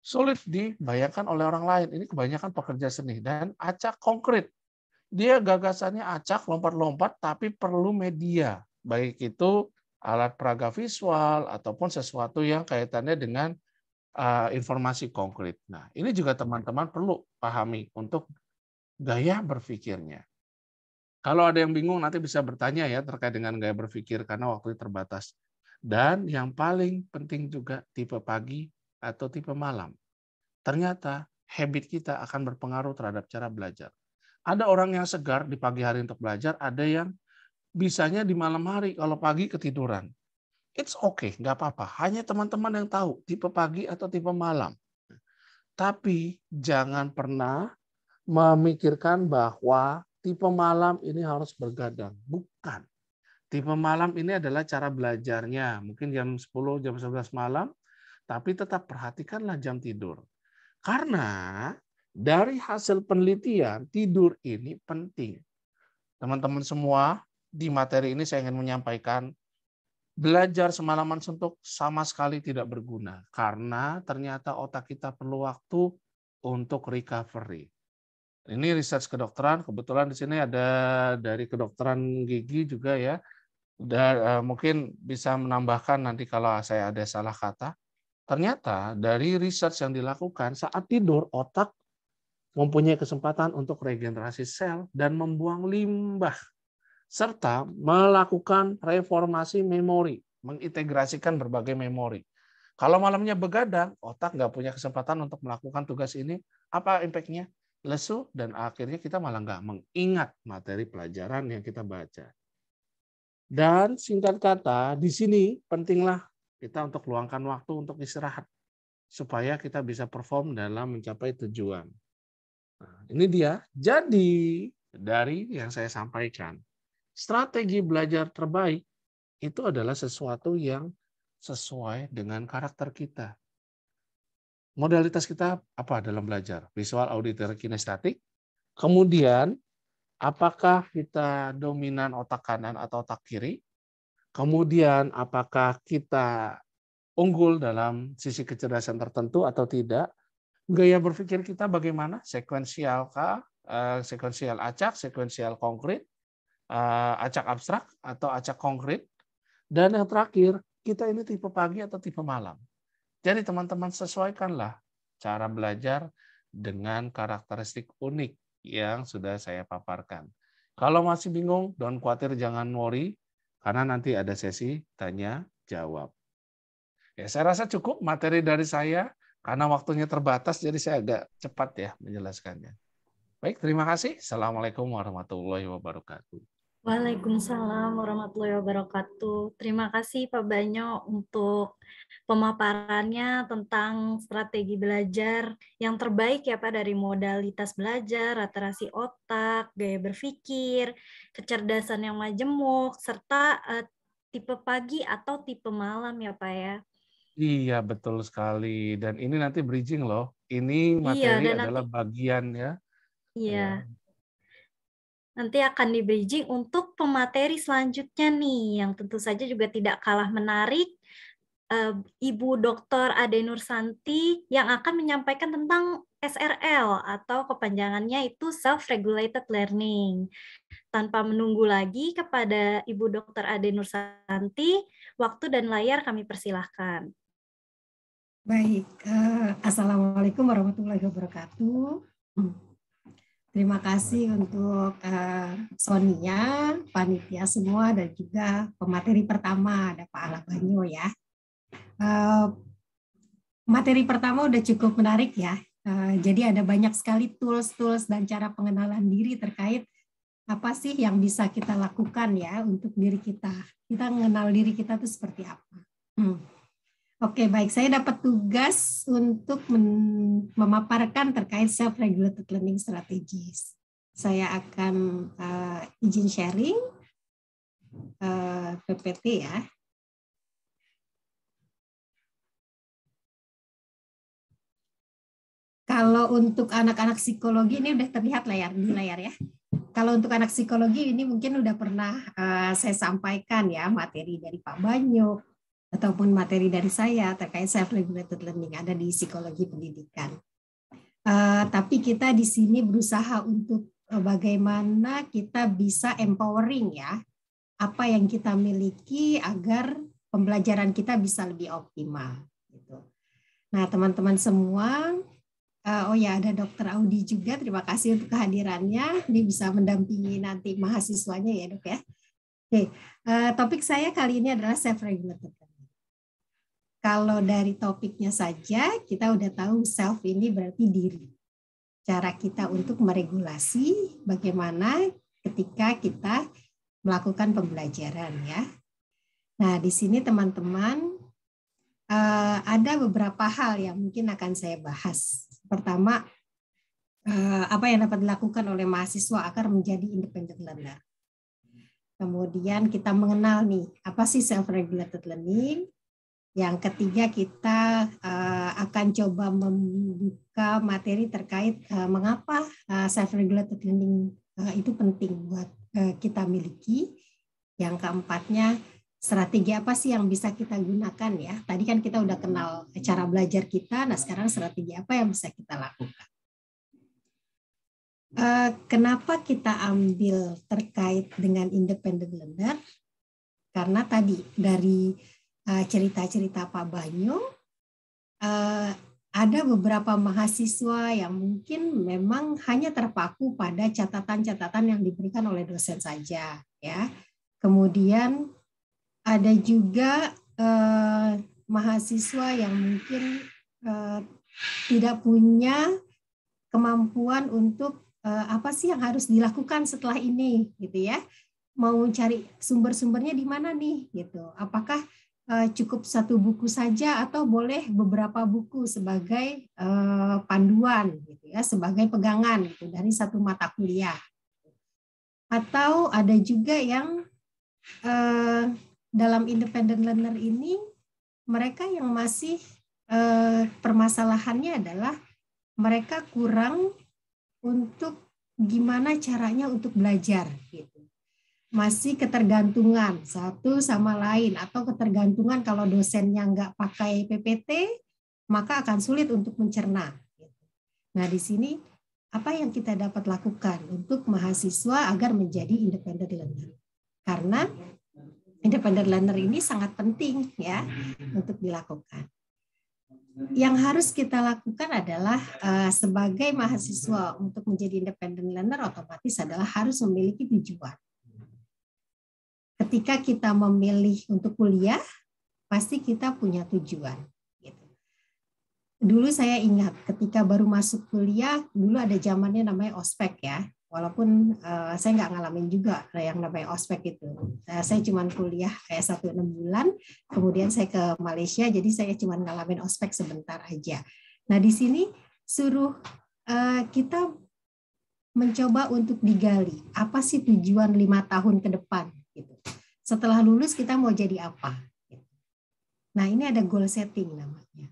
sulit dibayangkan oleh orang lain. Ini kebanyakan pekerja seni dan acak konkret. Dia gagasannya acak, lompat-lompat, tapi perlu media. Baik itu alat peraga visual ataupun sesuatu yang kaitannya dengan eh, informasi konkret. Nah, ini juga teman-teman perlu pahami untuk gaya berpikirnya. Kalau ada yang bingung nanti bisa bertanya ya terkait dengan gaya berpikir karena waktu terbatas. Dan yang paling penting juga tipe pagi atau tipe malam. Ternyata habit kita akan berpengaruh terhadap cara belajar. Ada orang yang segar di pagi hari untuk belajar, ada yang bisanya di malam hari, kalau pagi ketiduran. It's okay, nggak apa-apa. Hanya teman-teman yang tahu tipe pagi atau tipe malam. Tapi jangan pernah memikirkan bahwa tipe malam ini harus bergadang. Bukan. Tipe malam ini adalah cara belajarnya. Mungkin jam 10, jam 11 malam, tapi tetap perhatikanlah jam tidur. Karena dari hasil penelitian, tidur ini penting. Teman-teman semua, di materi ini saya ingin menyampaikan belajar semalaman suntuk sama sekali tidak berguna karena ternyata otak kita perlu waktu untuk recovery. Ini riset kedokteran, kebetulan di sini ada dari kedokteran gigi juga ya. Dan, eh, mungkin bisa menambahkan nanti kalau saya ada salah kata. Ternyata dari riset yang dilakukan saat tidur otak mempunyai kesempatan untuk regenerasi sel dan membuang limbah serta melakukan reformasi memori, mengintegrasikan berbagai memori. Kalau malamnya begadang, otak nggak punya kesempatan untuk melakukan tugas ini, apa impact-nya? Lesu dan akhirnya kita malah nggak mengingat materi pelajaran yang kita baca. Dan singkat kata, di sini pentinglah kita untuk luangkan waktu untuk istirahat supaya kita bisa perform dalam mencapai tujuan. Nah, ini dia. Jadi dari yang saya sampaikan, strategi belajar terbaik itu adalah sesuatu yang sesuai dengan karakter kita. Modalitas kita apa dalam belajar? Visual, auditor, kinestetik. Kemudian, apakah kita dominan otak kanan atau otak kiri? Kemudian, apakah kita unggul dalam sisi kecerdasan tertentu atau tidak? Gaya berpikir kita bagaimana? Sekuensial kah? Eh, sekuensial acak, sekuensial konkret, Eh, acak abstrak atau acak konkret. Dan yang terakhir, kita ini tipe pagi atau tipe malam. Jadi teman-teman sesuaikanlah cara belajar dengan karakteristik unik yang sudah saya paparkan. Kalau masih bingung, don't khawatir, jangan worry, karena nanti ada sesi tanya jawab. Ya, saya rasa cukup materi dari saya karena waktunya terbatas jadi saya agak cepat ya menjelaskannya. Baik, terima kasih. Assalamualaikum warahmatullahi wabarakatuh. Waalaikumsalam warahmatullahi wabarakatuh. Terima kasih Pak Banyo untuk pemaparannya tentang strategi belajar yang terbaik ya Pak dari modalitas belajar, literasi otak, gaya berpikir, kecerdasan yang majemuk, serta uh, tipe pagi atau tipe malam ya Pak ya. Iya betul sekali dan ini nanti bridging loh. Ini iya, materi iya, adalah bagian ya. Iya. Ya nanti akan di Beijing untuk pemateri selanjutnya nih yang tentu saja juga tidak kalah menarik eh, Ibu Dr. Ade Nur Santi yang akan menyampaikan tentang SRL atau kepanjangannya itu self-regulated learning. Tanpa menunggu lagi kepada Ibu Dr. Ade Nur Santi, waktu dan layar kami persilahkan. Baik, eh, Assalamualaikum warahmatullahi wabarakatuh. Terima kasih untuk uh, Sonia, panitia semua, dan juga pemateri pertama ada Pak Alabanyo ya. Eh, materi pertama udah cukup menarik ya. Eh, jadi ada banyak sekali tools-tools dan cara pengenalan diri terkait apa sih yang bisa kita lakukan ya untuk diri kita. Kita mengenal diri kita itu seperti apa. Hmm. Oke, baik. Saya dapat tugas untuk memaparkan terkait self-regulated learning strategies. Saya akan uh, izin sharing uh, eh, PPT ya. Kalau untuk anak-anak psikologi ini udah terlihat layar di layar ya. Kalau untuk anak psikologi ini mungkin udah pernah uh, saya sampaikan ya materi dari Pak Banyuk, ataupun materi dari saya terkait self-regulated learning ada di psikologi pendidikan. Uh, tapi kita di sini berusaha untuk eh, bagaimana kita bisa empowering ya apa yang kita miliki agar pembelajaran kita bisa lebih optimal. Gitu. Nah teman-teman semua, uh, oh ya ada Dokter Audi juga terima kasih untuk kehadirannya. ini bisa mendampingi nanti mahasiswanya ya dok ya. Oke, okay. uh, topik saya kali ini adalah self regulated kalau dari topiknya saja kita udah tahu self ini berarti diri. Cara kita untuk meregulasi bagaimana ketika kita melakukan pembelajaran ya. Nah, di sini teman-teman eh, ada beberapa hal yang mungkin akan saya bahas. Pertama, eh, apa yang dapat dilakukan oleh mahasiswa agar menjadi independent learner. Kemudian kita mengenal nih, apa sih self-regulated learning, yang ketiga kita uh, akan coba membuka materi terkait uh, mengapa uh, self-regulated lending uh, itu penting buat uh, kita miliki. Yang keempatnya strategi apa sih yang bisa kita gunakan ya? Tadi kan kita udah kenal cara belajar kita, nah sekarang strategi apa yang bisa kita lakukan? Uh, kenapa kita ambil terkait dengan independent learner? Karena tadi dari Eh, cerita-cerita Pak uh, ada beberapa mahasiswa yang mungkin memang hanya terpaku pada catatan-catatan yang diberikan oleh dosen saja, ya. Kemudian ada juga eh, mahasiswa yang mungkin eh, tidak punya kemampuan untuk eh, apa sih yang harus dilakukan setelah ini, gitu ya. Mau cari sumber-sumbernya di mana nih, gitu. Apakah Eh, cukup satu buku saja atau boleh beberapa buku sebagai eh, panduan gitu ya sebagai pegangan gitu dari satu mata kuliah atau ada juga yang eh, dalam independent learner ini mereka yang masih permasalahannya adalah mereka kurang untuk gimana caranya untuk belajar gitu masih ketergantungan satu sama lain atau ketergantungan kalau dosennya nggak pakai PPT maka akan sulit untuk mencerna. Gitu. Nah di sini apa yang kita dapat lakukan untuk mahasiswa agar menjadi independent learner? Karena independent learner ini sangat penting ya untuk dilakukan. Yang harus kita lakukan adalah eh, sebagai mahasiswa untuk menjadi independent learner otomatis adalah harus memiliki tujuan ketika kita memilih untuk kuliah, pasti kita punya tujuan. Gitu. Dulu saya ingat ketika baru masuk kuliah, dulu ada zamannya namanya ospek ya. Walaupun uh, saya nggak ngalamin juga yang namanya ospek itu. Uh, saya cuma kuliah kayak satu enam bulan, kemudian saya ke Malaysia, jadi saya cuma ngalamin ospek sebentar aja. Nah di sini suruh uh, kita mencoba untuk digali apa sih tujuan lima tahun ke depan Gitu. Setelah lulus kita mau jadi apa? Gitu. Nah ini ada goal setting namanya.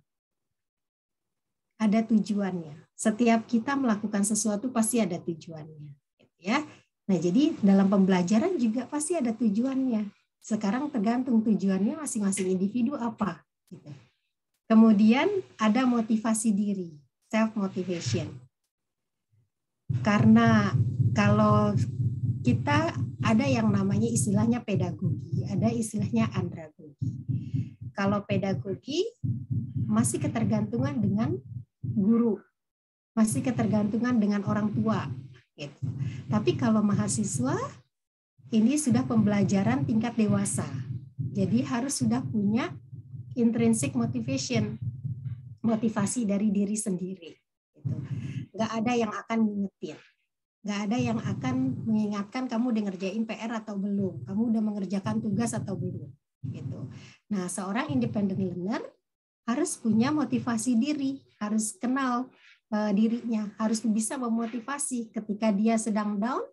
Ada tujuannya. Setiap kita melakukan sesuatu pasti ada tujuannya. Gitu ya. Nah jadi dalam pembelajaran juga pasti ada tujuannya. Sekarang tergantung tujuannya masing-masing individu apa. Gitu. Kemudian ada motivasi diri, self motivation. Karena kalau kita ada yang namanya istilahnya pedagogi, ada istilahnya andragogi. Kalau pedagogi masih ketergantungan dengan guru, masih ketergantungan dengan orang tua. Gitu. Tapi kalau mahasiswa ini sudah pembelajaran tingkat dewasa, jadi harus sudah punya intrinsic motivation, motivasi dari diri sendiri. Gitu. Gak ada yang akan ngingetin nggak ada yang akan mengingatkan kamu udah ngerjain PR atau belum, kamu udah mengerjakan tugas atau belum, gitu. Nah, seorang independent learner harus punya motivasi diri, harus kenal uh, dirinya, harus bisa memotivasi ketika dia sedang down,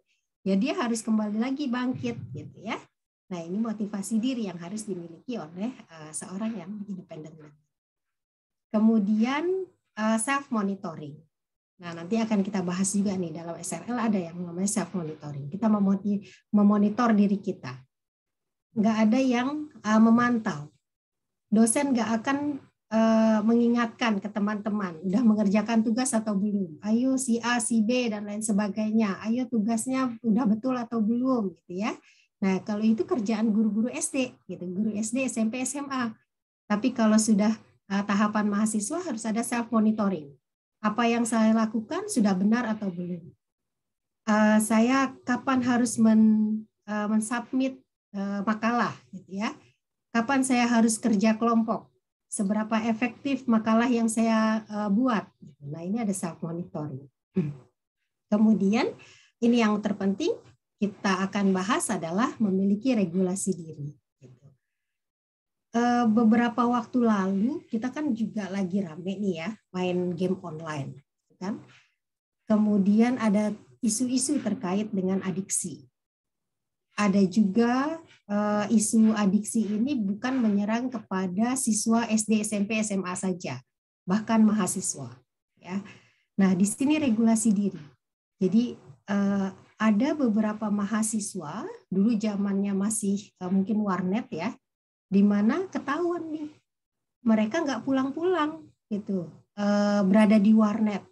ya dia harus kembali lagi bangkit, gitu ya. Nah, ini motivasi diri yang harus dimiliki oleh uh, seorang yang independent learner. Kemudian uh, eh, self monitoring. Nah, nanti akan kita bahas juga nih dalam SRL ada yang namanya self monitoring. Kita memonitor diri kita. Nggak ada yang uh, memantau. Dosen nggak akan uh, mengingatkan ke teman-teman, udah mengerjakan tugas atau belum. Ayo si A, si B dan lain sebagainya. Ayo tugasnya udah betul atau belum gitu ya. Nah, kalau itu kerjaan guru-guru SD gitu, guru SD, SMP, SMA. Tapi kalau sudah uh, tahapan mahasiswa harus ada self monitoring apa yang saya lakukan sudah benar atau belum. Uh, saya kapan harus men, uh, mensubmit uh, makalah, gitu ya. Kapan saya harus kerja kelompok? Seberapa efektif makalah yang saya uh, buat? Gitu. Nah ini ada self monitoring. Hmm. Kemudian ini yang terpenting kita akan bahas adalah memiliki regulasi diri. Eh, beberapa waktu lalu kita kan juga lagi rame nih ya main game online kan kemudian ada isu-isu terkait dengan adiksi ada juga uh, isu adiksi ini bukan menyerang kepada siswa SD SMP SMA saja bahkan mahasiswa ya nah di sini regulasi diri jadi uh, ada beberapa mahasiswa dulu zamannya masih uh, mungkin warnet ya di mana ketahuan nih mereka nggak pulang-pulang gitu e, berada di warnet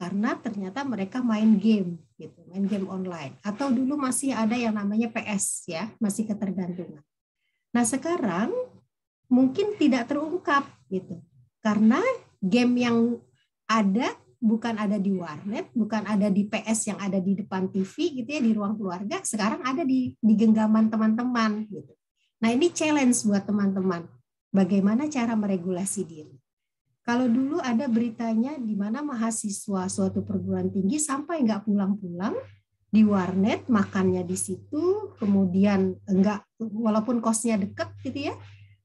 karena ternyata mereka main game gitu main game online atau dulu masih ada yang namanya PS ya masih ketergantungan nah sekarang mungkin tidak terungkap gitu karena game yang ada bukan ada di warnet bukan ada di PS yang ada di depan TV gitu ya di ruang keluarga sekarang ada di di genggaman teman-teman gitu Nah ini challenge buat teman-teman. Bagaimana cara meregulasi diri? Kalau dulu ada beritanya di mana mahasiswa suatu perguruan tinggi sampai nggak pulang-pulang di warnet, makannya di situ, kemudian enggak walaupun kosnya deket gitu ya.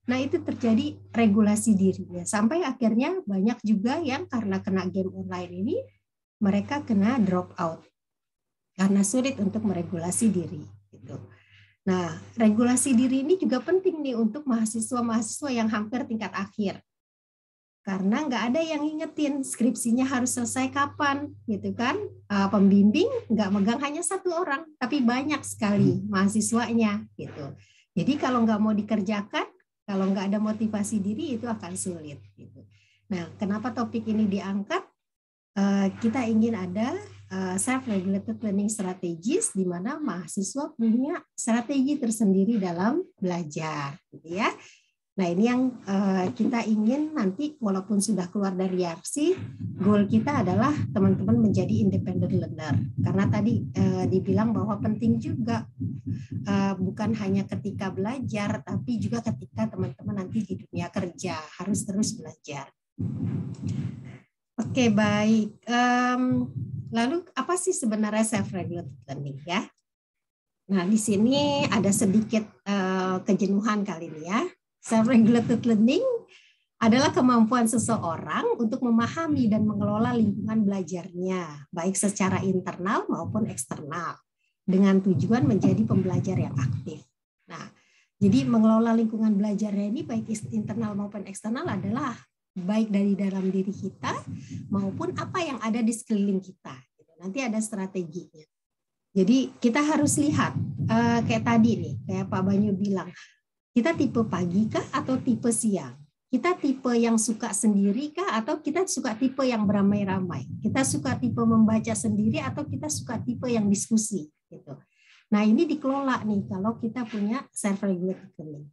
Nah itu terjadi regulasi diri ya Sampai akhirnya banyak juga yang karena kena game online ini mereka kena drop out karena sulit untuk meregulasi diri gitu. Nah, regulasi diri ini juga penting nih untuk mahasiswa-mahasiswa yang hampir tingkat akhir. Karena nggak ada yang ngingetin skripsinya harus selesai kapan, gitu kan? Pembimbing nggak megang hanya satu orang, tapi banyak sekali hmm. mahasiswanya, gitu. Jadi kalau nggak mau dikerjakan, kalau nggak ada motivasi diri itu akan sulit. Gitu. Nah, kenapa topik ini diangkat? Kita ingin ada Eh, self-regulated learning strategies di mana mahasiswa punya strategi tersendiri dalam belajar, gitu ya. Nah ini yang eh, kita ingin nanti walaupun sudah keluar dari aksi, goal kita adalah teman-teman menjadi independent learner. Karena tadi eh, dibilang bahwa penting juga bukan hanya ketika belajar, tapi juga ketika teman-teman nanti di dunia kerja harus terus belajar. Oke, baik. Um, lalu apa sih sebenarnya self-regulated learning ya? Nah, di sini ada sedikit uh, kejenuhan kali ini ya. Self-regulated learning adalah kemampuan seseorang untuk memahami dan mengelola lingkungan belajarnya, baik secara internal maupun eksternal, dengan tujuan menjadi pembelajar yang aktif. Nah, jadi mengelola lingkungan belajarnya ini baik internal maupun eksternal adalah baik dari dalam diri kita maupun apa yang ada di sekeliling kita. Nanti ada strateginya. Jadi kita harus lihat eh, kayak tadi nih, kayak Pak Banyu bilang, kita tipe pagi kah atau tipe siang? Kita tipe yang suka sendiri kah atau kita suka tipe yang beramai-ramai? Kita suka tipe membaca sendiri atau kita suka tipe yang diskusi gitu. Nah, ini dikelola nih kalau kita punya self regulated learning.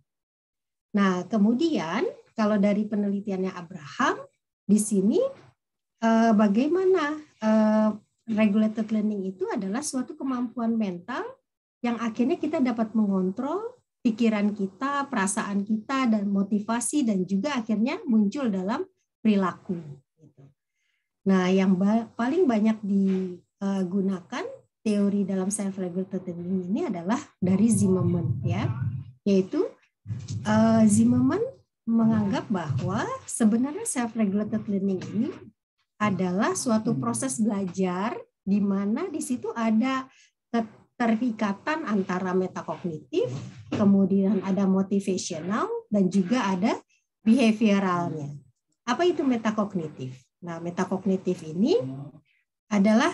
Nah, kemudian kalau dari penelitiannya Abraham di sini eh, bagaimana eh, regulated learning itu adalah suatu kemampuan mental yang akhirnya kita dapat mengontrol pikiran kita, perasaan kita, dan motivasi, dan juga akhirnya muncul dalam perilaku. Gitu. Nah, yang ba paling banyak digunakan teori dalam self-regulated learning ini adalah dari Zimmerman, ya, yaitu uh, eh, Zimmerman menganggap bahwa sebenarnya self-regulated learning ini adalah suatu hmm. proses belajar di mana di situ ada keterikatan antara metakognitif, kemudian ada motivational, dan juga ada behavioralnya. Apa itu metakognitif? Nah, metakognitif ini adalah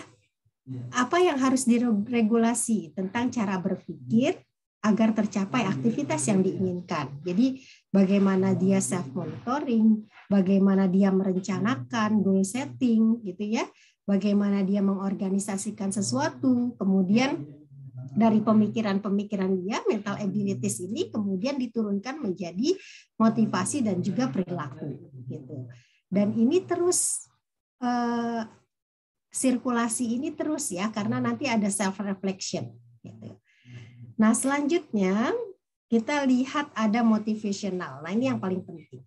apa yang harus diregulasi tentang cara berpikir agar tercapai aktivitas yang diinginkan. Jadi bagaimana dia self monitoring, bagaimana dia merencanakan goal setting gitu ya, bagaimana dia mengorganisasikan sesuatu, kemudian dari pemikiran-pemikiran dia mental abilities ini kemudian diturunkan menjadi motivasi dan juga perilaku gitu. Dan ini terus eh, sirkulasi ini terus ya karena nanti ada self reflection gitu. Nah, selanjutnya kita lihat ada motivational. Nah, ini yang paling penting.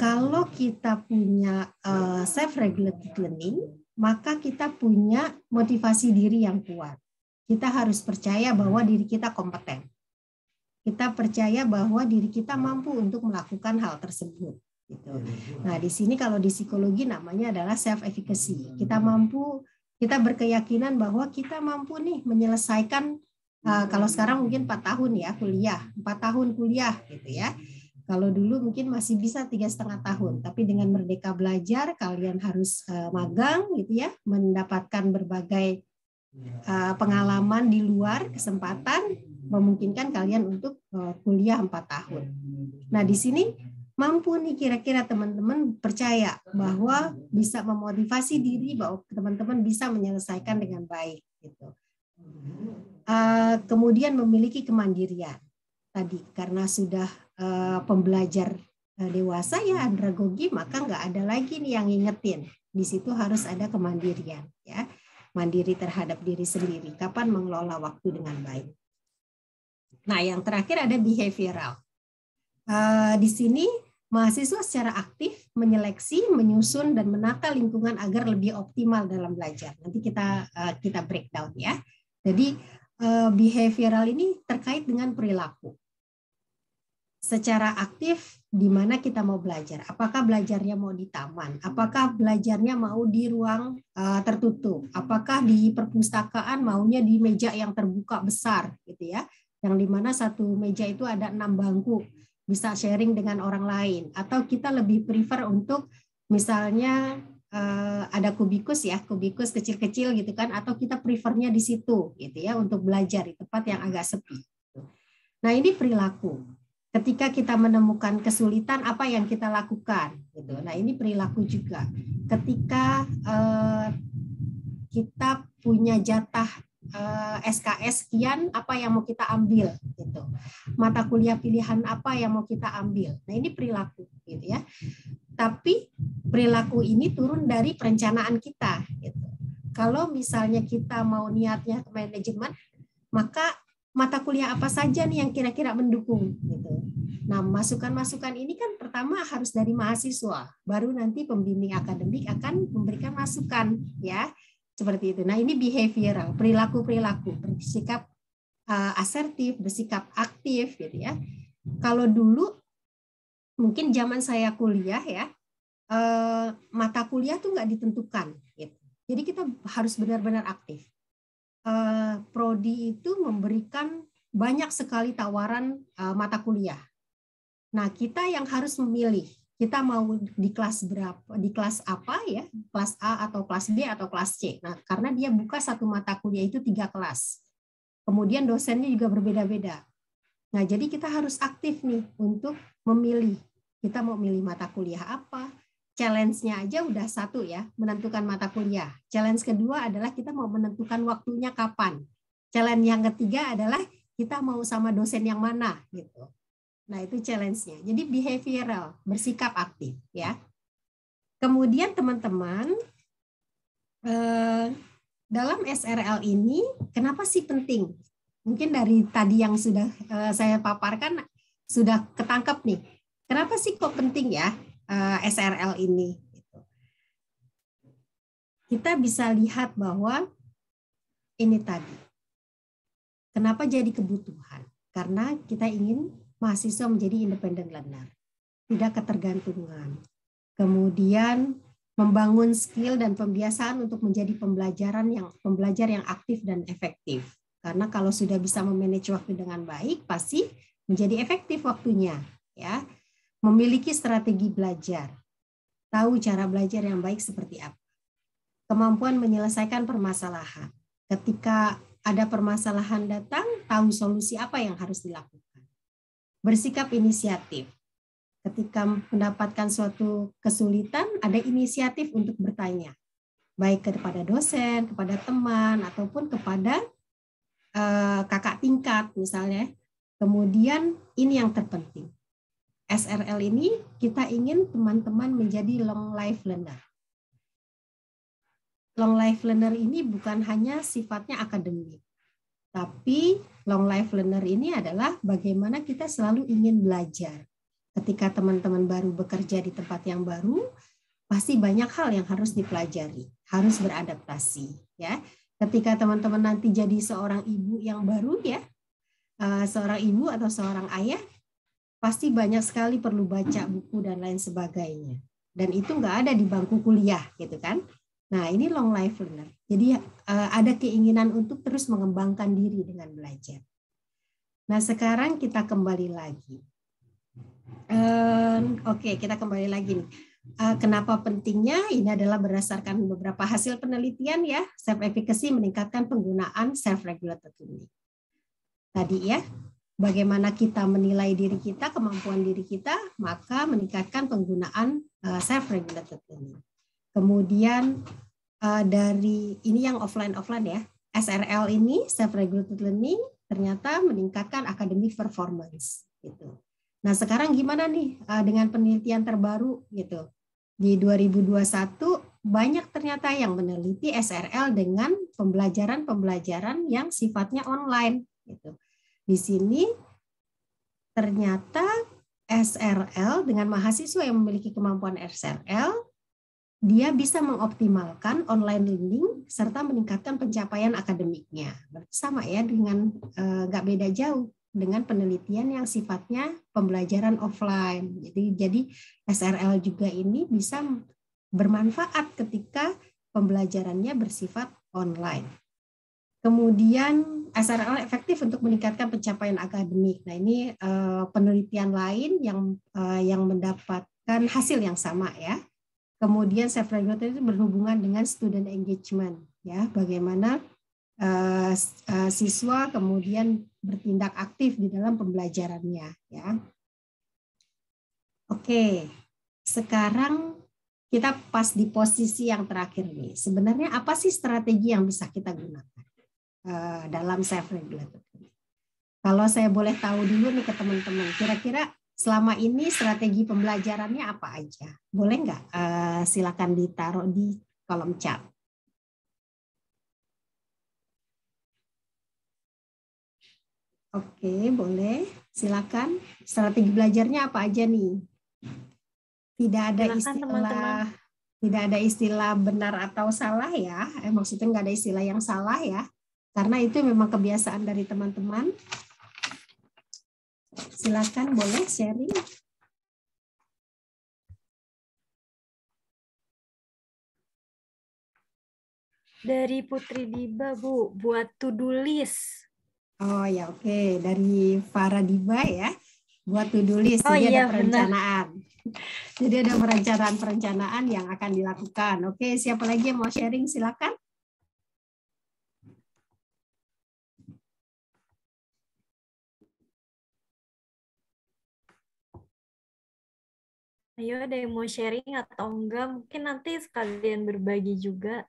Kalau kita punya uh, self-regulated learning, maka kita punya motivasi diri yang kuat. Kita harus percaya bahwa diri kita kompeten. Kita percaya bahwa diri kita mampu untuk melakukan hal tersebut gitu. Nah, di sini kalau di psikologi namanya adalah self efficacy. Kita mampu kita berkeyakinan bahwa kita mampu nih menyelesaikan uh, kalau sekarang mungkin 4 tahun ya kuliah, 4 tahun kuliah gitu ya. Kalau dulu mungkin masih bisa tiga setengah tahun, tapi dengan merdeka belajar kalian harus uh, magang gitu ya, mendapatkan berbagai uh, pengalaman di luar kesempatan memungkinkan kalian untuk uh, kuliah empat tahun. Nah di sini mampu nih kira-kira teman-teman percaya bahwa bisa memotivasi diri bahwa teman-teman bisa menyelesaikan dengan baik gitu. Eh, kemudian memiliki kemandirian tadi karena sudah eh, pembelajar eh, dewasa ya andragogi maka nggak ada lagi nih yang ingetin di situ harus ada kemandirian ya mandiri terhadap diri sendiri kapan mengelola waktu dengan baik nah yang terakhir ada behavioral uh, di sini mahasiswa secara aktif menyeleksi, menyusun dan menata lingkungan agar lebih optimal dalam belajar. Nanti kita kita breakdown ya. Jadi Eh, behavioral ini terkait dengan perilaku. Secara aktif, di mana kita mau belajar? Apakah belajarnya mau di taman? Apakah belajarnya mau di ruang eh, tertutup? Apakah di perpustakaan maunya di meja yang terbuka besar, gitu ya? Yang dimana satu meja itu ada enam bangku, bisa sharing dengan orang lain. Atau kita lebih prefer untuk misalnya Eh, ada kubikus ya, kubikus kecil-kecil gitu kan, atau kita prefernya di situ gitu ya untuk belajar di tempat yang agak sepi. Gitu. Nah ini perilaku. Ketika kita menemukan kesulitan, apa yang kita lakukan gitu. Nah ini perilaku juga. Ketika eh, kita punya jatah SKS eh, kian apa yang mau kita ambil gitu. Mata kuliah pilihan apa yang mau kita ambil. Nah, ini perilaku gitu ya. Tapi perilaku ini turun dari perencanaan kita gitu. Kalau misalnya kita mau niatnya ke manajemen, maka mata kuliah apa saja nih yang kira-kira mendukung gitu. Nah, masukan-masukan ini kan pertama harus dari mahasiswa, baru nanti pembimbing akademik akan memberikan masukan ya seperti itu. Nah ini behavioral, perilaku-perilaku, bersikap uh, asertif, bersikap aktif gitu ya. Kalau dulu mungkin zaman saya kuliah ya uh, mata kuliah tuh nggak ditentukan gitu. jadi kita harus benar-benar aktif Uh, prodi itu memberikan banyak sekali tawaran uh, mata kuliah nah kita yang harus memilih kita mau di kelas berapa, di kelas apa ya, kelas A atau kelas B atau kelas C. Nah, karena dia buka satu mata kuliah itu tiga kelas. Kemudian dosennya juga berbeda-beda. Nah, jadi kita harus aktif nih untuk memilih. Kita mau milih mata kuliah apa, challenge-nya aja udah satu ya, menentukan mata kuliah. Challenge kedua adalah kita mau menentukan waktunya kapan. Challenge yang ketiga adalah kita mau sama dosen yang mana gitu. Nah, itu challenge-nya. Jadi behavioral, bersikap aktif ya. Kemudian teman-teman eh, dalam SRL ini kenapa sih penting? Mungkin dari tadi yang sudah eh, saya paparkan sudah ketangkep nih. Kenapa sih kok penting ya eh, SRL ini? Kita bisa lihat bahwa ini tadi. Kenapa jadi kebutuhan? Karena kita ingin mahasiswa menjadi independent learner, tidak ketergantungan. Kemudian membangun skill dan pembiasaan untuk menjadi pembelajaran yang pembelajar yang aktif dan efektif. Karena kalau sudah bisa memanage waktu dengan baik, pasti menjadi efektif waktunya, ya. Memiliki strategi belajar. Tahu cara belajar yang baik seperti apa. Kemampuan menyelesaikan permasalahan. Ketika ada permasalahan datang, tahu solusi apa yang harus dilakukan bersikap inisiatif. Ketika mendapatkan suatu kesulitan, ada inisiatif untuk bertanya, baik kepada dosen, kepada teman, ataupun kepada uh, kakak tingkat misalnya. Ya. Kemudian ini yang terpenting. SRL ini kita ingin teman-teman menjadi long life learner. Long life learner ini bukan hanya sifatnya akademik, tapi long life learner ini adalah bagaimana kita selalu ingin belajar. Ketika teman-teman baru bekerja di tempat yang baru, pasti banyak hal yang harus dipelajari, harus beradaptasi, ya. Ketika teman-teman nanti jadi seorang ibu yang baru ya, eh, seorang ibu atau seorang ayah, pasti banyak sekali perlu baca buku dan lain sebagainya. Dan itu nggak ada di bangku kuliah, gitu kan? Nah, ini long life learner. Jadi eh, ada keinginan untuk terus mengembangkan diri dengan belajar. Nah, sekarang kita kembali lagi. Oke, okay, kita kembali lagi nih. Eh, kenapa pentingnya? Ini adalah berdasarkan beberapa hasil penelitian ya. Self efficacy meningkatkan penggunaan self regulated learning. Tadi ya, bagaimana kita menilai diri kita, kemampuan diri kita, maka meningkatkan penggunaan uh, eh, self regulated learning. Kemudian uh, dari ini yang offline offline ya, SRL ini self regulated learning ternyata meningkatkan academic performance gitu. Nah, sekarang gimana nih uh, dengan penelitian terbaru gitu? Di 2021 banyak ternyata yang meneliti SRL dengan pembelajaran-pembelajaran yang sifatnya online gitu. Di sini ternyata SRL dengan mahasiswa yang memiliki kemampuan SRL dia bisa mengoptimalkan online learning serta meningkatkan pencapaian akademiknya. Sama ya dengan eh, nggak beda jauh dengan penelitian yang sifatnya pembelajaran offline. Jadi jadi SRL juga ini bisa bermanfaat ketika pembelajarannya bersifat online. Kemudian SRL efektif untuk meningkatkan pencapaian akademik. Nah ini eh, penelitian lain yang eh, yang mendapatkan hasil yang sama ya Kemudian self regulatory itu berhubungan dengan student engagement ya, bagaimana uh, uh, siswa kemudian bertindak aktif di dalam pembelajarannya ya. Oke. Sekarang kita pas di posisi yang terakhir nih. Sebenarnya apa sih strategi yang bisa kita gunakan uh, dalam self regulatory? Kalau saya boleh tahu dulu nih ke teman-teman, kira-kira Selama ini strategi pembelajarannya apa aja? Boleh nggak? Eh, silakan ditaruh di kolom chat. Oke, boleh. Silakan. Strategi belajarnya apa aja nih? Tidak ada Silakan, istilah teman -teman. tidak ada istilah benar atau salah ya. Eh, maksudnya nggak ada istilah yang salah ya. Karena itu memang kebiasaan dari teman-teman Silakan boleh sharing. Dari Putri Diba, Bu, buat to-do list. Oh ya, oke. Okay. Dari Farah Diba ya, buat to-do list. Oh, Jadi iya, ada perencanaan. Jadi ada perencanaan-perencanaan yang akan dilakukan. Oke, okay, siapa lagi yang mau sharing? Silakan. Ayo ada yang mau sharing atau enggak? Mungkin nanti sekalian berbagi juga.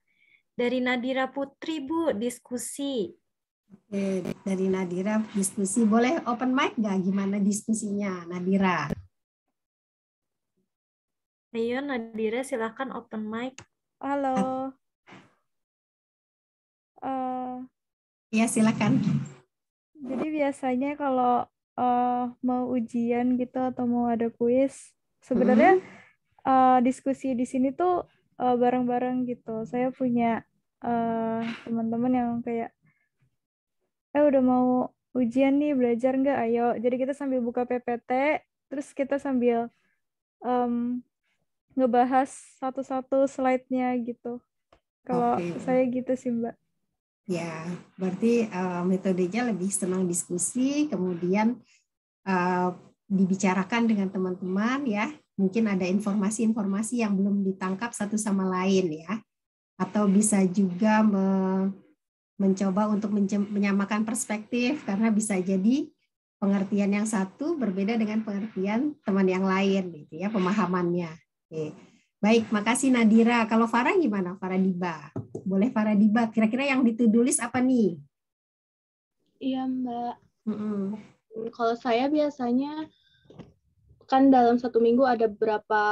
Dari Nadira Putri, Bu, diskusi. Oke, dari Nadira diskusi. Boleh open mic nggak? Gimana diskusinya, Nadira? Ayo, Nadira silakan open mic. Halo. Uh, ya, silakan. Jadi biasanya kalau uh, mau ujian gitu atau mau ada kuis, Sebenarnya mm -hmm. uh, diskusi di sini tuh eh, bareng-bareng uh, gitu. Saya punya uh, teman-teman yang kayak eh udah mau ujian nih belajar nggak ayo jadi kita sambil buka ppt terus kita sambil um, ngebahas satu-satu slide-nya gitu kalau okay. saya gitu sih mbak ya berarti uh, metodenya lebih senang diskusi kemudian uh, dibicarakan dengan teman-teman ya. Mungkin ada informasi-informasi yang belum ditangkap satu sama lain ya. Atau bisa juga me mencoba untuk menyamakan perspektif karena bisa jadi pengertian yang satu berbeda dengan pengertian teman yang lain gitu ya pemahamannya. Oke. Baik, makasih Nadira. Kalau Farah gimana? Farah Diba. Boleh Farah Diba. Kira-kira yang ditulis apa nih? Iya, Mbak. Mm -mm. Kalau saya biasanya kan dalam satu minggu ada berapa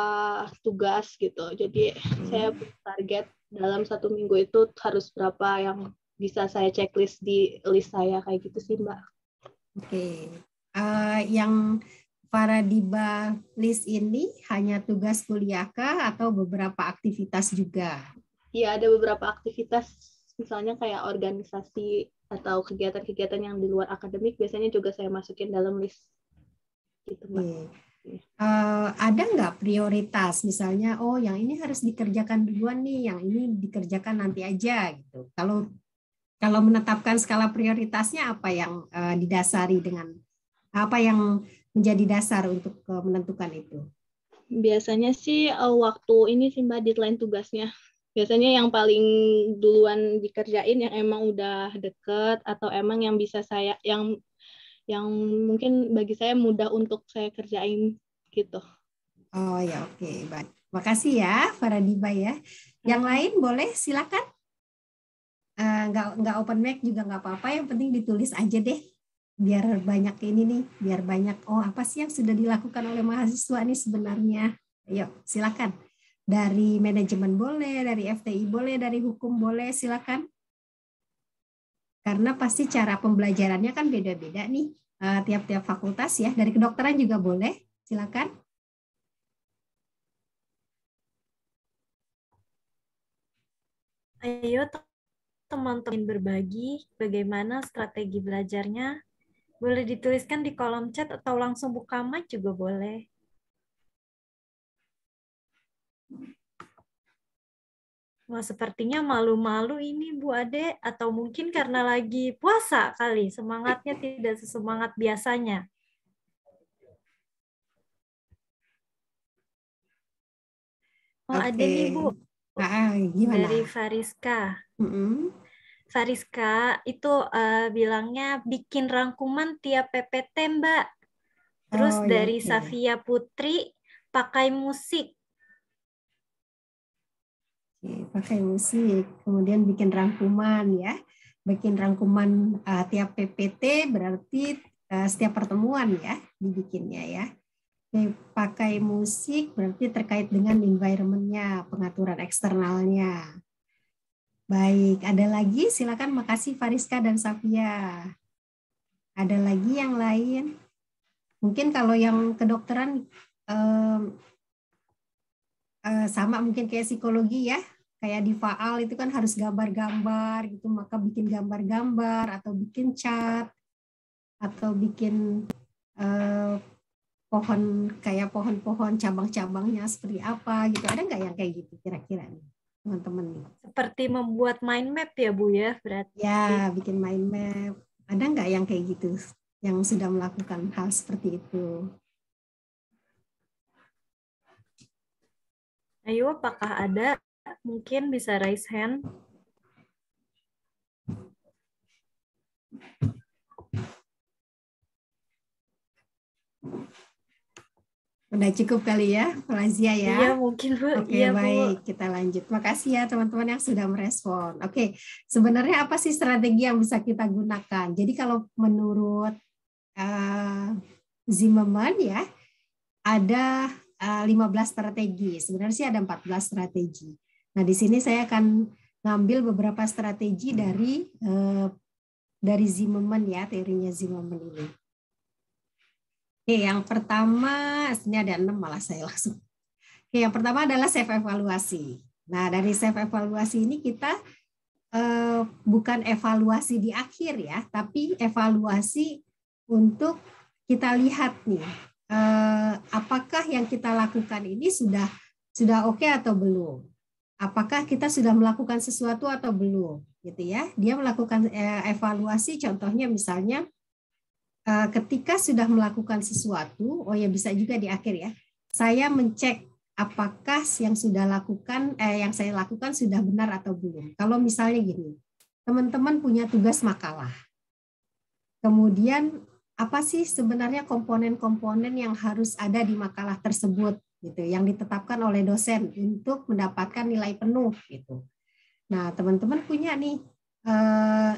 tugas gitu. Jadi saya hmm. target dalam satu minggu itu harus berapa yang bisa saya checklist di list saya kayak gitu sih Mbak. Oke. Okay. Uh, eh, yang Faradiba list ini hanya tugas kuliahkah atau beberapa aktivitas juga? Iya, ada beberapa aktivitas misalnya kayak organisasi atau kegiatan-kegiatan yang di luar akademik biasanya juga saya masukin dalam list gitu mbak. Uh, ada nggak prioritas misalnya oh yang ini harus dikerjakan duluan nih yang ini dikerjakan nanti aja gitu kalau kalau menetapkan skala prioritasnya apa yang uh, didasari dengan apa yang menjadi dasar untuk uh, menentukan itu biasanya sih uh, waktu ini sih mbak deadline tugasnya biasanya yang paling duluan dikerjain yang emang udah deket atau emang yang bisa saya yang yang mungkin bagi saya mudah untuk saya kerjain gitu. Oh ya oke okay. baik. Makasih ya Faradiba ya. Yang hmm. lain boleh silakan. Eh, nggak uh, nggak open mic juga nggak apa-apa. Yang penting ditulis aja deh. Biar banyak ini nih. Biar banyak. Oh apa sih yang sudah dilakukan oleh mahasiswa nih sebenarnya? Yuk silakan. Dari manajemen boleh, dari FTI boleh, dari hukum boleh. Silakan karena pasti cara pembelajarannya kan beda-beda nih eh, tiap-tiap fakultas ya. Dari kedokteran juga boleh, silakan. Ayo teman-teman berbagi bagaimana strategi belajarnya. Boleh dituliskan di kolom chat atau langsung buka mic juga boleh. Wah, sepertinya malu-malu ini Bu Ade atau mungkin karena lagi puasa kali, semangatnya tidak sesemangat biasanya. Oh, okay. ada nih Bu. Ah, Dari Fariska. Mm -hmm. Fariska itu uh, bilangnya bikin rangkuman tiap PPT Mbak. Terus oh, iya, dari iya. Safia Putri pakai musik Oke, pakai musik, kemudian bikin rangkuman ya. Bikin rangkuman uh, tiap PPT berarti uh, setiap pertemuan ya dibikinnya ya. Oke, pakai musik berarti terkait dengan environmentnya, pengaturan eksternalnya. Baik, ada lagi? Silakan makasih Fariska dan Safia. Ada lagi yang lain? Mungkin kalau yang kedokteran eh, Eh, sama mungkin kayak psikologi ya kayak di faal itu kan harus gambar-gambar gitu maka bikin gambar-gambar atau bikin cat atau bikin eh, pohon kayak pohon-pohon cabang-cabangnya seperti apa gitu ada nggak yang kayak gitu kira-kira nih teman-teman nih seperti membuat mind map ya bu ya berarti ya bikin mind map ada nggak yang kayak gitu yang sudah melakukan hal seperti itu Ayo, apakah ada? Mungkin bisa raise hand. Udah cukup kali ya, Malaysia ya? Iya, mungkin Bu. Oke, iya, baik. Bu. Kita lanjut. Makasih ya teman-teman yang sudah merespon. Oke, sebenarnya apa sih strategi yang bisa kita gunakan? Jadi kalau menurut uh, Zimmerman ya, ada 15 eh, strategi. Sebenarnya sih ada 14 strategi. Nah, di sini saya akan ngambil beberapa strategi hmm. dari eh, dari Zimmerman ya, teorinya Zimmerman ini. Oke, yang pertama, ini ada enam malah saya langsung. Oke, yang pertama adalah self evaluasi. Nah, dari self evaluasi ini kita eh, bukan evaluasi di akhir ya, tapi evaluasi untuk kita lihat nih eh, apakah yang kita lakukan ini sudah sudah oke okay atau belum? Apakah kita sudah melakukan sesuatu atau belum? Gitu ya. Dia melakukan eh, evaluasi contohnya misalnya eh, ketika sudah melakukan sesuatu, oh ya bisa juga di akhir ya. Saya mencek apakah yang sudah lakukan eh, yang saya lakukan sudah benar atau belum. Kalau misalnya gini, teman-teman punya tugas makalah. Kemudian apa sih sebenarnya komponen-komponen yang harus ada di makalah tersebut gitu yang ditetapkan oleh dosen untuk mendapatkan nilai penuh gitu. Nah, teman-teman punya nih eh,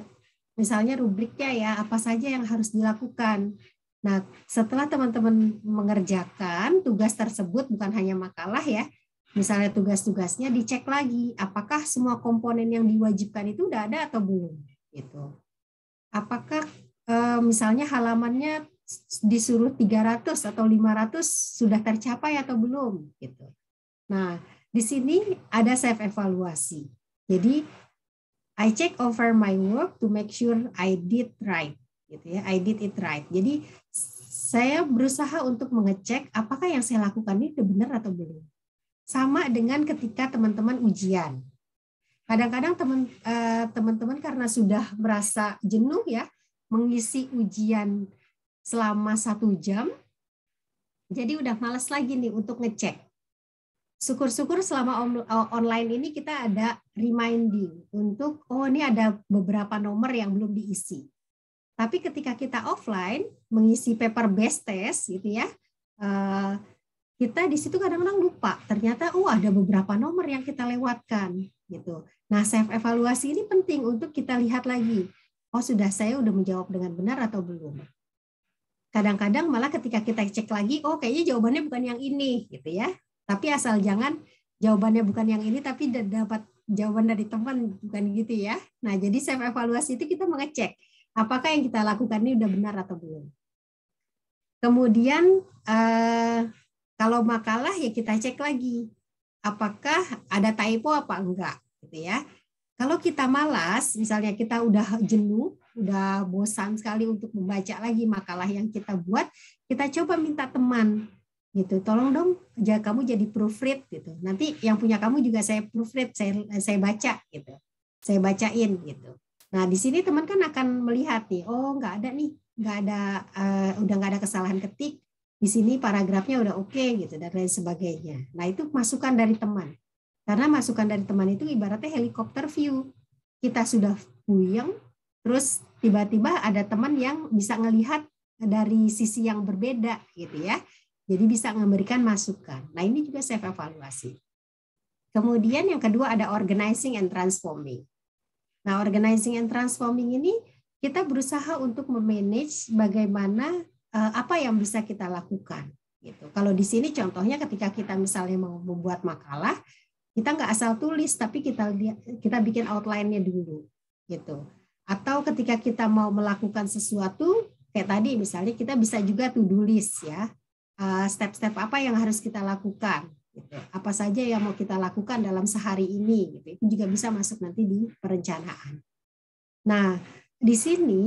misalnya rubriknya ya apa saja yang harus dilakukan. Nah, setelah teman-teman mengerjakan tugas tersebut bukan hanya makalah ya. Misalnya tugas-tugasnya dicek lagi apakah semua komponen yang diwajibkan itu udah ada atau belum gitu. Apakah Eh, misalnya halamannya disuruh 300 atau 500 sudah tercapai atau belum gitu. Nah, di sini ada self evaluasi. Jadi I check over my work to make sure I did right gitu ya. I did it right. Jadi saya berusaha untuk mengecek apakah yang saya lakukan ini benar atau belum. Sama dengan ketika teman-teman ujian. Kadang-kadang teman teman ujian kadang kadang teman teman karena sudah merasa jenuh ya, mengisi ujian selama satu jam, jadi udah males lagi nih untuk ngecek. Syukur-syukur selama online ini kita ada reminding untuk, oh ini ada beberapa nomor yang belum diisi. Tapi ketika kita offline, mengisi paper based test gitu ya, eh, kita di situ kadang-kadang lupa ternyata oh ada beberapa nomor yang kita lewatkan gitu. Nah, self evaluasi ini penting untuk kita lihat lagi oh sudah saya udah menjawab dengan benar atau belum. Kadang-kadang malah ketika kita cek lagi, oh kayaknya jawabannya bukan yang ini gitu ya. Tapi asal jangan jawabannya bukan yang ini tapi dapat jawaban dari teman bukan gitu ya. Nah, jadi self evaluasi itu kita mengecek apakah yang kita lakukan ini udah benar atau belum. Kemudian eh, kalau makalah ya kita cek lagi apakah ada typo apa enggak gitu ya. Kalau kita malas, misalnya kita udah jenuh, udah bosan sekali untuk membaca lagi makalah yang kita buat, kita coba minta teman gitu tolong dong aja kamu jadi proofread gitu nanti yang punya kamu juga saya proofread saya saya baca gitu saya bacain gitu nah di sini teman kan akan melihat nih oh nggak ada nih nggak ada uh, udah nggak ada kesalahan ketik di sini paragrafnya udah oke okay, gitu dan lain sebagainya nah itu masukan dari teman karena masukan dari teman itu ibaratnya helikopter view. Kita sudah puyeng, terus tiba-tiba ada teman yang bisa melihat dari sisi yang berbeda gitu ya. Jadi bisa memberikan masukan. Nah ini juga self evaluasi. Kemudian yang kedua ada organizing and transforming. Nah organizing and transforming ini kita berusaha untuk memanage bagaimana eh, apa yang bisa kita lakukan gitu. Kalau di sini contohnya ketika kita misalnya mau membuat makalah, kita nggak asal tulis, tapi kita kita bikin outline-nya dulu, gitu. Atau ketika kita mau melakukan sesuatu, kayak tadi misalnya kita bisa juga to-do list ya, eh, step-step apa yang harus kita lakukan, apa saja yang mau kita lakukan dalam sehari ini, gitu. Itu juga bisa masuk nanti di perencanaan. Nah, di sini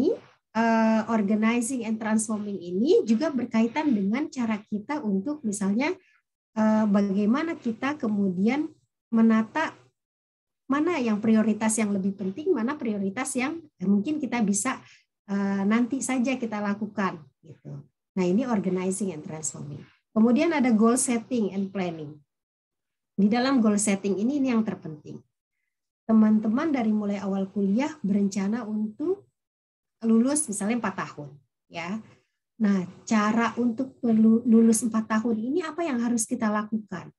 eh, organizing and transforming ini juga berkaitan dengan cara kita untuk misalnya eh, bagaimana kita kemudian menata mana yang prioritas yang lebih penting, mana prioritas yang mungkin kita bisa eh, nanti saja kita lakukan gitu. Nah, ini organizing and transforming. Kemudian ada goal setting and planning. Di dalam goal setting ini ini yang terpenting. Teman-teman dari mulai awal kuliah berencana untuk lulus misalnya empat tahun, ya. Nah, cara untuk lulus empat tahun ini apa yang harus kita lakukan?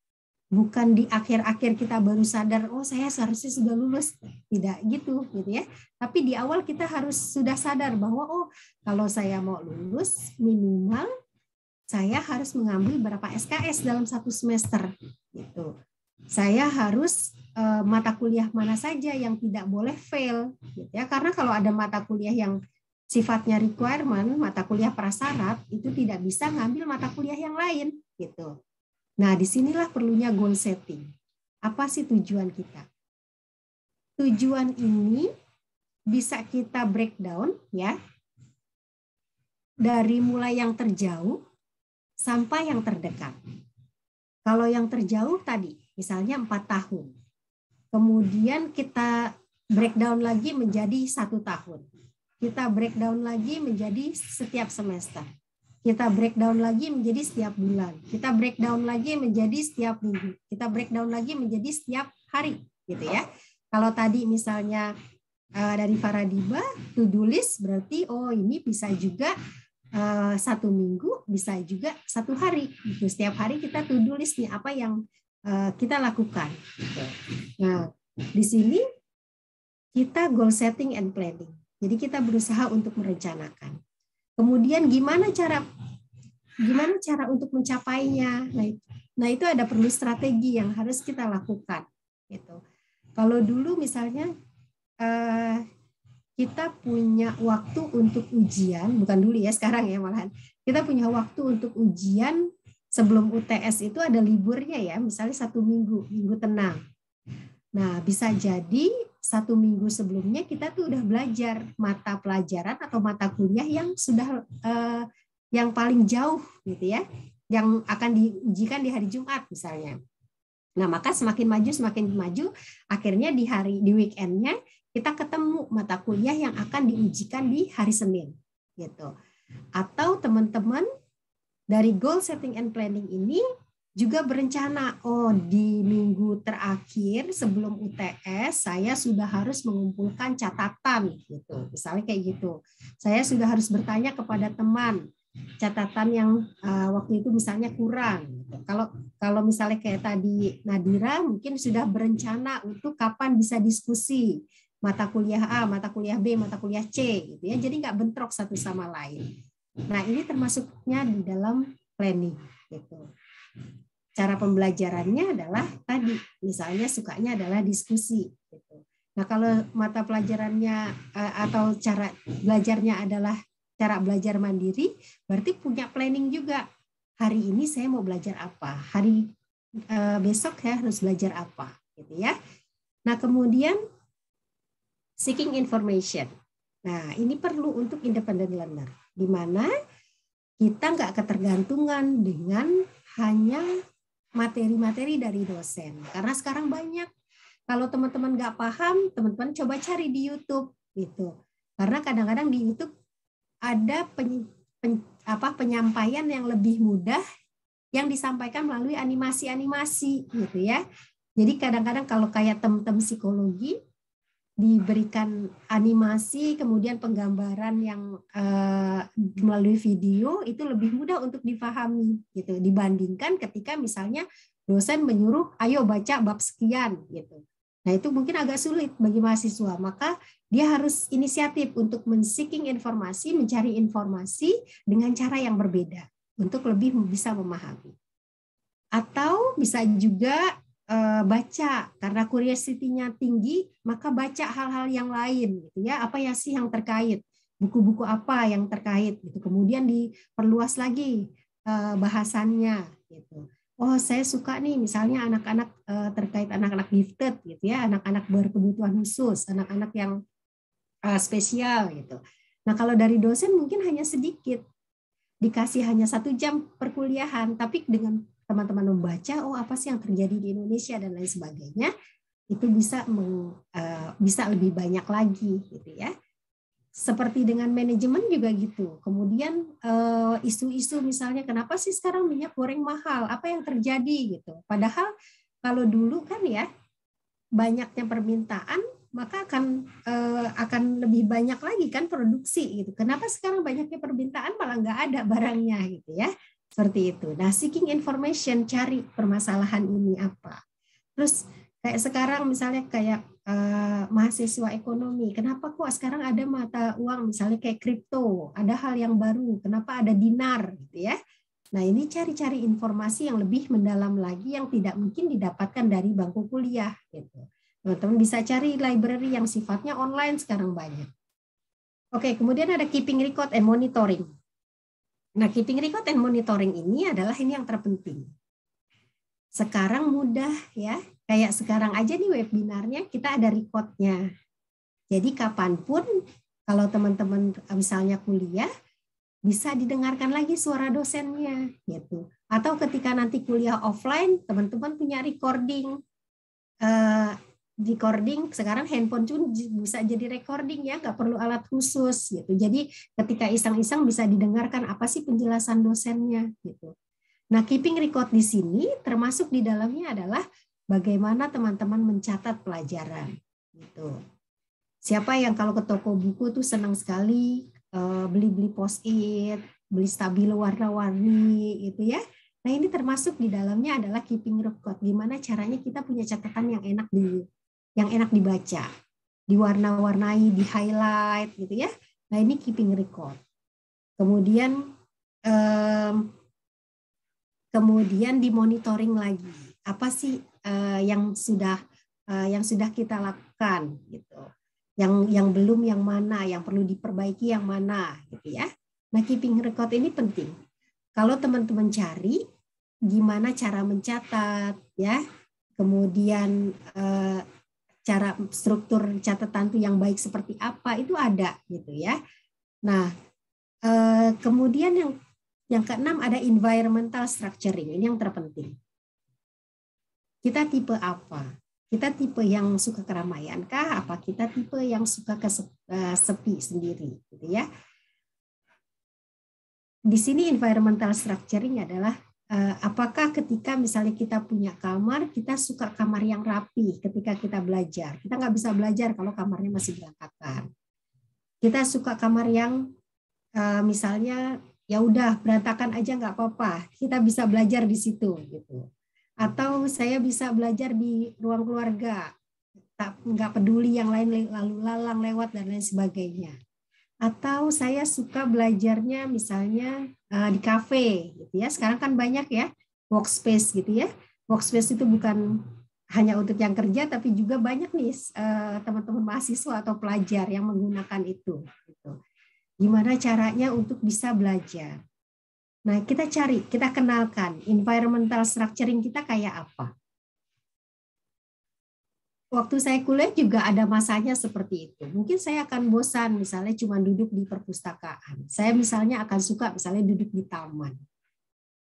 bukan di akhir-akhir kita baru sadar oh saya seharusnya sudah lulus tidak gitu gitu ya tapi di awal kita harus sudah sadar bahwa oh kalau saya mau lulus minimal saya harus mengambil berapa SKS dalam satu semester gitu saya harus eh, mata kuliah mana saja yang tidak boleh fail gitu ya karena kalau ada mata kuliah yang sifatnya requirement mata kuliah prasyarat itu tidak bisa ngambil mata kuliah yang lain gitu Nah, disinilah perlunya goal setting. Apa sih tujuan kita? Tujuan ini bisa kita breakdown ya. Dari mulai yang terjauh sampai yang terdekat. Kalau yang terjauh tadi, misalnya empat tahun. Kemudian kita breakdown lagi menjadi satu tahun. Kita breakdown lagi menjadi setiap semester kita breakdown lagi menjadi setiap bulan, kita breakdown lagi menjadi setiap minggu, kita breakdown lagi menjadi setiap hari, gitu ya. Kalau tadi misalnya eh, dari Faradiba, to-do list berarti oh ini bisa juga eh, satu minggu, bisa juga satu hari. Gitu. Setiap hari kita to-do list nih apa yang eh, kita lakukan. Nah, di sini kita goal setting and planning. Jadi kita berusaha untuk merencanakan. Kemudian gimana cara gimana cara untuk mencapainya? Nah, nah itu ada perlu strategi yang harus kita lakukan gitu. Kalau dulu misalnya eh, kita punya waktu untuk ujian, bukan dulu ya sekarang ya malahan. Kita punya waktu untuk ujian sebelum UTS itu ada liburnya ya, misalnya satu minggu, minggu tenang. Nah, bisa jadi satu minggu sebelumnya kita tuh udah belajar mata pelajaran atau mata kuliah yang sudah eh, yang paling jauh gitu ya, yang akan diujikan di hari Jumat misalnya. Nah maka semakin maju semakin maju, akhirnya di hari di weekendnya kita ketemu mata kuliah yang akan diujikan di hari Senin gitu. Atau teman-teman dari goal setting and planning ini juga berencana oh hmm. di minggu terakhir sebelum UTS saya sudah harus mengumpulkan catatan gitu misalnya kayak gitu saya sudah harus bertanya kepada teman catatan yang uh, waktu itu misalnya kurang gitu. kalau kalau misalnya kayak tadi Nadira mungkin sudah berencana untuk kapan bisa diskusi mata kuliah A mata kuliah B mata kuliah C gitu ya jadi nggak bentrok satu sama lain nah ini termasuknya di dalam planning gitu cara pembelajarannya adalah tadi misalnya sukanya adalah diskusi gitu. Nah, kalau mata pelajarannya e, atau cara belajarnya adalah cara belajar mandiri, berarti punya planning juga. Hari ini saya mau belajar apa? Hari e, besok ya harus belajar apa, gitu ya. Nah, kemudian seeking information. Nah, ini perlu untuk independent learner di mana kita nggak ketergantungan dengan hanya materi-materi dari dosen. Karena sekarang banyak. Kalau teman-teman nggak paham, teman-teman coba cari di YouTube gitu. Karena kadang-kadang di YouTube ada pen, pen, apa, penyampaian yang lebih mudah yang disampaikan melalui animasi-animasi gitu ya. Jadi kadang-kadang kalau kayak teman-teman psikologi, diberikan animasi kemudian penggambaran yang uh, melalui video itu lebih mudah untuk dipahami gitu dibandingkan ketika misalnya dosen menyuruh ayo baca bab sekian gitu nah itu mungkin agak sulit bagi mahasiswa maka dia harus inisiatif untuk men-seeking informasi mencari informasi dengan cara yang berbeda untuk lebih bisa memahami atau bisa juga Eh, baca karena curiosity-nya tinggi maka baca hal-hal yang lain gitu ya apa ya sih yang terkait buku-buku apa yang terkait gitu kemudian diperluas lagi eh, bahasannya gitu oh saya suka nih misalnya anak-anak eh, terkait anak-anak gifted gitu ya anak-anak berkebutuhan khusus anak-anak yang spesial gitu nah kalau dari dosen mungkin hanya sedikit dikasih hanya satu jam perkuliahan tapi dengan teman-teman membaca oh apa sih yang terjadi di Indonesia dan lain sebagainya itu bisa meng, uh, bisa lebih banyak lagi gitu ya seperti dengan manajemen juga gitu kemudian isu eh, isu-isu misalnya kenapa sih sekarang minyak goreng mahal apa yang terjadi gitu padahal kalau dulu kan ya banyaknya permintaan maka akan uh, akan lebih banyak lagi kan produksi gitu kenapa sekarang banyaknya permintaan malah nggak ada barangnya gitu ya seperti itu. Nah, seeking information, cari permasalahan ini apa. Terus kayak sekarang misalnya kayak uh, mahasiswa ekonomi, kenapa kok sekarang ada mata uang misalnya kayak kripto, ada hal yang baru, kenapa ada dinar gitu ya. Nah, ini cari-cari informasi yang lebih mendalam lagi yang tidak mungkin didapatkan dari bangku kuliah gitu. Teman-teman bisa cari library yang sifatnya online sekarang banyak. Oke, kemudian ada keeping record and monitoring. Nah, keeping record and monitoring ini adalah ini yang terpenting. Sekarang mudah ya, kayak sekarang aja nih webinarnya kita ada recordnya. Jadi kapanpun kalau teman-teman misalnya kuliah bisa didengarkan lagi suara dosennya gitu. Atau ketika nanti kuliah offline, teman-teman punya recording eh, recording sekarang handphone pun bisa jadi recording ya nggak perlu alat khusus gitu jadi ketika iseng-iseng bisa didengarkan apa sih penjelasan dosennya gitu nah keeping record di sini termasuk di dalamnya adalah bagaimana teman-teman mencatat pelajaran gitu siapa yang kalau ke toko buku tuh senang sekali eh, beli-beli post-it beli stabilo warna-warni itu ya Nah, ini termasuk di dalamnya adalah keeping record. Gimana caranya kita punya catatan yang enak di yang enak dibaca, diwarna-warnai, di-highlight gitu ya. Nah, ini keeping record. Kemudian um, kemudian dimonitoring lagi. Apa sih uh, yang sudah uh, yang sudah kita lakukan gitu. Yang yang belum yang mana, yang perlu diperbaiki yang mana gitu ya. Nah, keeping record ini penting. Kalau teman-teman cari gimana cara mencatat ya, kemudian uh, cara struktur catatan itu yang baik seperti apa itu ada gitu ya. Nah, eh, kemudian yang yang keenam ada environmental structuring. Ini yang terpenting. Kita tipe apa? Kita tipe yang suka keramaian kah? Apa kita tipe yang suka ke eh, sepi sendiri gitu ya? Di sini environmental structuring adalah Eh, apakah ketika misalnya kita punya kamar, kita suka kamar yang rapi ketika kita belajar. Kita nggak bisa belajar kalau kamarnya masih berantakan. Kita suka kamar yang eh, misalnya ya udah berantakan aja nggak apa-apa. Kita bisa belajar di situ gitu. Atau saya bisa belajar di ruang keluarga, tak nggak peduli yang lain lalu lalang lewat dan lain sebagainya. Atau saya suka belajarnya misalnya Eh, di kafe gitu ya. Sekarang kan banyak ya workspace gitu ya. Workspace itu bukan hanya untuk yang kerja tapi juga banyak nih eh, teman-teman mahasiswa atau pelajar yang menggunakan itu gitu. Gimana caranya untuk bisa belajar? Nah, kita cari, kita kenalkan environmental structuring kita kayak apa waktu saya kuliah juga ada masanya seperti itu. Mungkin saya akan bosan misalnya cuma duduk di perpustakaan. Saya misalnya akan suka misalnya duduk di taman.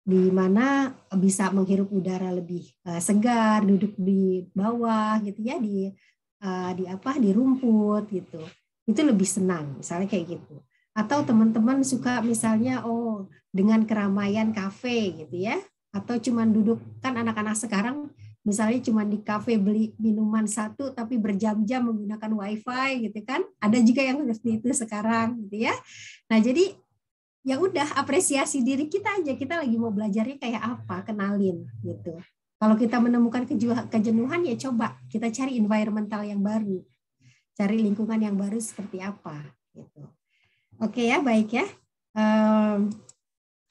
Di mana bisa menghirup udara lebih eh, segar, duduk di bawah gitu ya di eh, di apa di rumput gitu. Itu lebih senang misalnya kayak gitu. Atau teman-teman suka misalnya oh dengan keramaian kafe gitu ya atau cuma duduk kan anak-anak sekarang misalnya cuma di kafe beli minuman satu tapi berjam-jam menggunakan wifi gitu kan ada juga yang seperti itu sekarang gitu ya nah jadi ya udah apresiasi diri kita aja kita lagi mau belajarnya kayak apa kenalin gitu kalau kita menemukan kejenuhan ya coba kita cari environmental yang baru cari lingkungan yang baru seperti apa gitu oke ya baik ya um,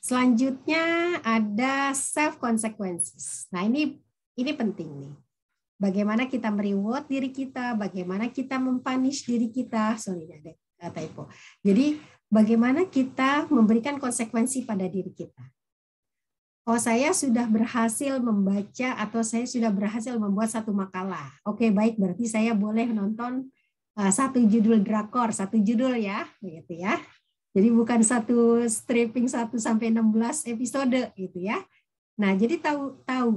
selanjutnya ada self consequences nah ini ini penting nih. Bagaimana kita mereward diri kita, bagaimana kita mempunish diri kita. Sorry, ada typo. Jadi bagaimana kita memberikan konsekuensi pada diri kita. Oh, saya sudah berhasil membaca atau saya sudah berhasil membuat satu makalah. Oke, baik. Berarti saya boleh nonton eh, satu judul drakor, satu judul ya, begitu ya. Jadi bukan satu stripping 1 sampai 16 episode gitu ya. Nah, jadi tahu tahu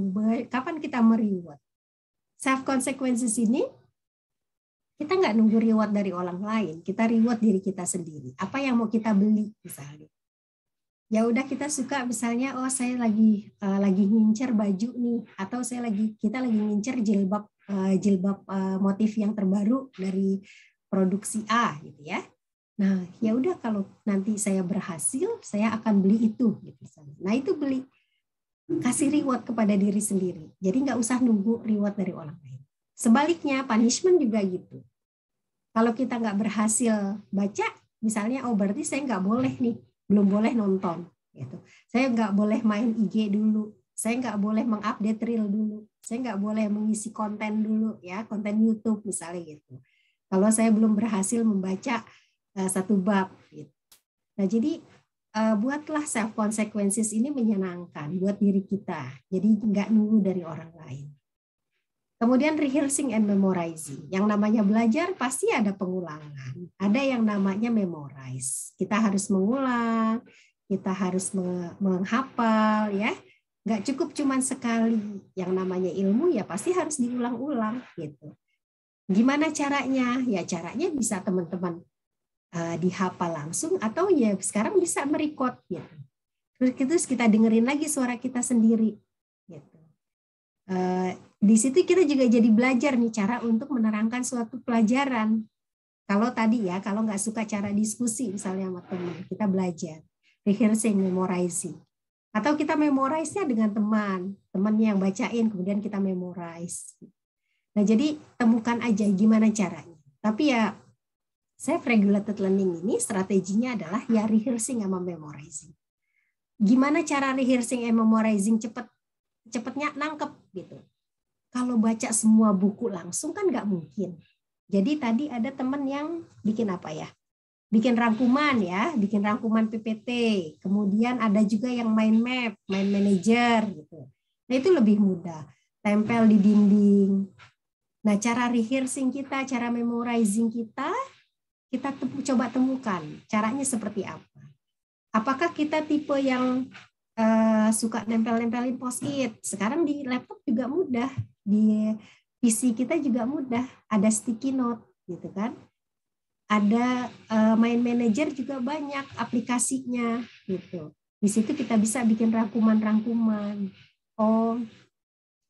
kapan kita mereward. Self consequences ini kita nggak nunggu reward dari orang lain, kita reward diri kita sendiri. Apa yang mau kita beli misalnya? Ya udah kita suka misalnya oh saya lagi uh, lagi ngincer baju nih atau saya lagi kita lagi ngincer jilbab uh, jilbab uh, motif yang terbaru dari produksi A gitu ya. Nah, ya udah kalau nanti saya berhasil, saya akan beli itu gitu. Nah, itu beli kasih reward kepada diri sendiri. Jadi nggak usah nunggu reward dari orang lain. Sebaliknya punishment juga gitu. Kalau kita nggak berhasil baca, misalnya oh berarti saya nggak boleh nih, belum boleh nonton. Gitu. Saya nggak boleh main IG dulu, saya nggak boleh mengupdate reel dulu, saya nggak boleh mengisi konten dulu ya, konten YouTube misalnya gitu. Kalau saya belum berhasil membaca uh, satu bab, gitu. nah jadi uh, buatlah self consequences ini menyenangkan buat diri kita. Jadi nggak nunggu dari orang lain. Kemudian rehearsing and memorizing. Yang namanya belajar pasti ada pengulangan. Ada yang namanya memorize. Kita harus mengulang, kita harus menghafal ya. Nggak cukup cuman sekali. Yang namanya ilmu ya pasti harus diulang-ulang gitu. Gimana caranya? Ya caranya bisa teman-teman Eh, dihafal langsung atau ya sekarang bisa merekodnya. Terus, terus kita dengerin lagi suara kita sendiri. Gitu. Eh, di situ kita juga jadi belajar nih cara untuk menerangkan suatu pelajaran. Kalau tadi ya, kalau nggak suka cara diskusi misalnya sama teman, kita belajar. Rehearsing, memorizing. Atau kita memorize-nya dengan teman. Temannya yang bacain, kemudian kita memorize. Nah, jadi temukan aja gimana caranya. Tapi ya saya regulated learning ini strateginya adalah ya rehearsing sama memorizing. Gimana cara rehearsing and memorizing cepet cepetnya nangkep gitu. Kalau baca semua buku langsung kan nggak mungkin. Jadi tadi ada teman yang bikin apa ya? Bikin rangkuman ya, bikin rangkuman PPT. Kemudian ada juga yang mind map, mind manager gitu. Nah itu lebih mudah. Tempel di dinding. Nah cara rehearsing kita, cara memorizing kita kita coba temukan caranya seperti apa. Apakah kita tipe yang uh, suka nempel-nempelin post-it? Sekarang di laptop juga mudah, di PC kita juga mudah, ada sticky note gitu kan. Ada uh, main manager juga banyak aplikasinya gitu. Di situ kita bisa bikin rangkuman-rangkuman. Oh,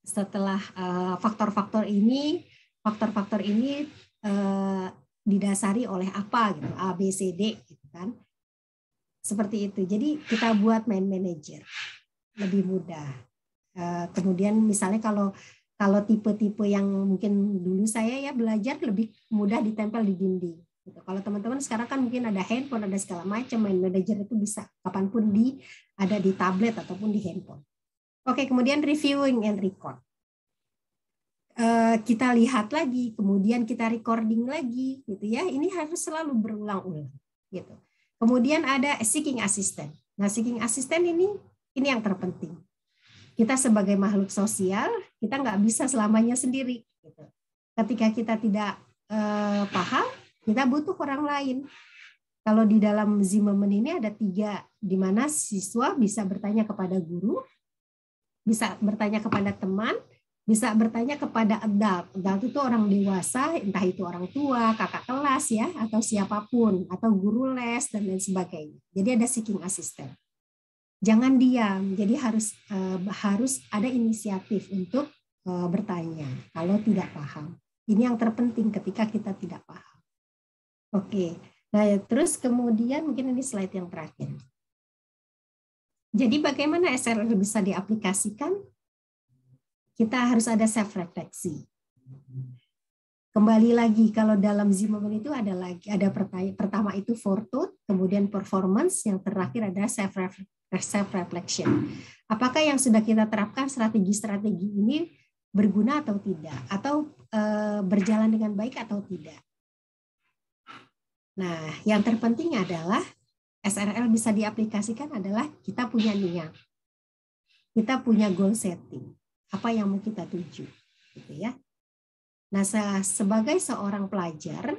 setelah eh, faktor-faktor uh, ini, faktor-faktor ini uh, didasari oleh apa gitu A B C D gitu kan seperti itu jadi kita buat main manager lebih mudah eh, kemudian misalnya kalau kalau tipe-tipe yang mungkin dulu saya ya belajar lebih mudah ditempel di dinding gitu. kalau teman-teman sekarang kan mungkin ada handphone ada segala macam main manager itu bisa kapanpun di ada di tablet ataupun di handphone oke kemudian reviewing and record Eh, kita lihat lagi, kemudian kita recording lagi, gitu ya. Ini harus selalu berulang-ulang, gitu. Kemudian ada seeking assistant. Nah, seeking assistant ini ini yang terpenting. Kita sebagai makhluk sosial, kita nggak bisa selamanya sendiri. Gitu. Ketika kita tidak uh, paham, kita butuh orang lain. Kalau di dalam Zimmerman ini ada tiga, di mana siswa bisa bertanya kepada guru, bisa bertanya kepada teman, bisa bertanya kepada adult. Adult itu orang dewasa, entah itu orang tua, kakak kelas ya, atau siapapun, atau guru les dan lain sebagainya. Jadi ada seeking assistant. Jangan diam, jadi harus uh, harus ada inisiatif untuk uh, bertanya kalau tidak paham. Ini yang terpenting ketika kita tidak paham. Oke. Nah, ya, terus kemudian mungkin ini slide yang terakhir. Jadi bagaimana SRR bisa diaplikasikan? kita harus ada self refleksi. Kembali lagi kalau dalam Zimmerman itu ada lagi ada pertanyaan pertama itu fortitude, kemudian performance, yang terakhir ada self self reflection. Apakah yang sudah kita terapkan strategi-strategi ini berguna atau tidak atau e, berjalan dengan baik atau tidak? Nah, yang terpenting adalah SRL bisa diaplikasikan adalah kita punya niat. Kita punya goal setting apa yang mau kita tuju gitu ya nah se sebagai seorang pelajar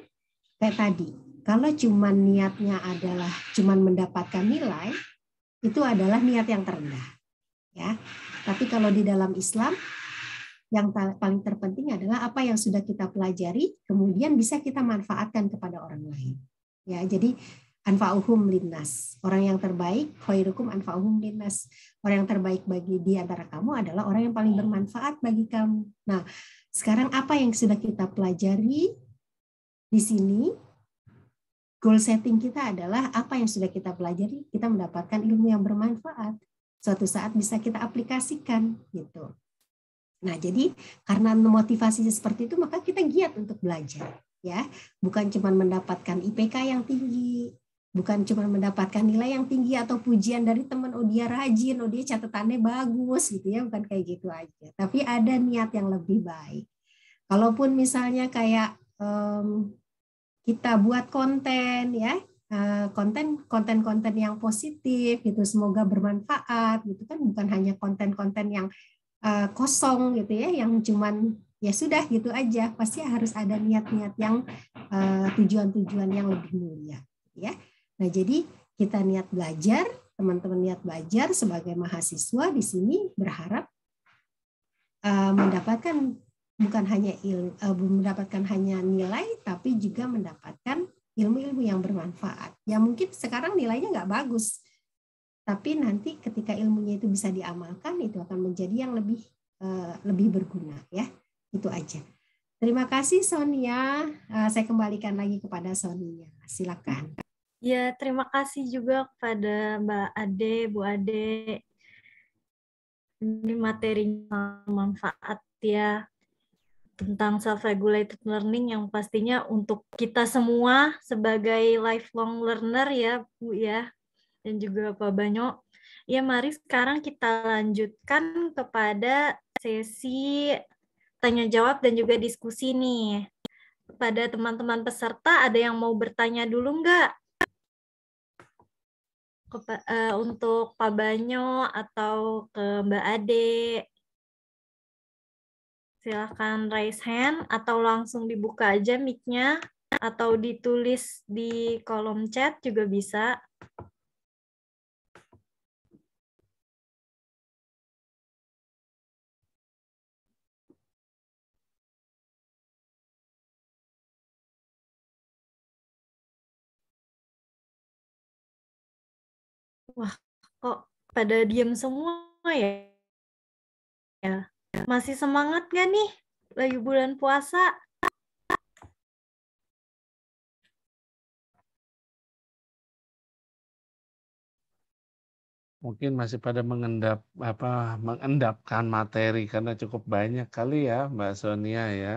kayak tadi kalau cuma niatnya adalah cuma mendapatkan nilai itu adalah niat yang terendah ya tapi kalau di dalam Islam yang paling terpenting adalah apa yang sudah kita pelajari kemudian bisa kita manfaatkan kepada orang lain ya jadi anfa'uhum linnas. Orang yang terbaik khairukum anfa'uhum linnas. Orang yang terbaik bagi di antara kamu adalah orang yang paling iya. bermanfaat bagi kamu. Nah, sekarang apa yang sudah kita pelajari di sini? Goal setting kita adalah apa yang sudah kita pelajari, kita mendapatkan ilmu yang bermanfaat. Suatu saat bisa kita aplikasikan gitu. Nah, jadi karena motivasinya seperti itu, maka kita giat untuk belajar ya bukan cuma mendapatkan IPK yang tinggi bukan cuma mendapatkan nilai yang tinggi atau pujian dari teman oh dia rajin oh dia catatannya bagus gitu ya bukan kayak gitu aja tapi ada niat yang lebih baik kalaupun misalnya kayak um, kita buat konten ya eh, konten konten konten yang positif gitu semoga bermanfaat gitu kan bukan hanya konten-konten yang uh, kosong gitu ya yang cuman ya sudah gitu aja pasti harus ada niat-niat yang tujuan uh, eh, tujuan -tujuan yang lebih mulia gitu ya Nah, jadi kita niat belajar, teman-teman niat belajar sebagai mahasiswa di sini berharap eh, mendapatkan bukan hanya ilmu eh, mendapatkan hanya nilai, tapi juga mendapatkan ilmu-ilmu yang bermanfaat. Ya mungkin sekarang nilainya nggak bagus, tapi nanti ketika ilmunya itu bisa diamalkan, itu akan menjadi yang lebih eh, lebih berguna ya. Itu aja. Terima kasih Sonia. saya kembalikan lagi kepada Sonia. Silakan. Ya, terima kasih juga kepada Mbak Ade, Bu Ade. Ini materinya manfaat ya tentang self-regulated learning yang pastinya untuk kita semua sebagai lifelong learner ya Bu ya, dan juga Pak Banyo. Ya, mari sekarang kita lanjutkan kepada sesi tanya jawab dan juga diskusi nih. Pada teman-teman peserta, ada yang mau bertanya dulu nggak? ke, uh, eh, untuk Pak Banyo atau ke Mbak Ade. Silahkan raise hand atau langsung dibuka aja mic-nya atau ditulis di kolom chat juga bisa. wah kok pada diam semua ya? ya. Masih semangat gak nih lagi bulan puasa? Mungkin masih pada mengendap apa mengendapkan materi karena cukup banyak kali ya Mbak Sonia ya.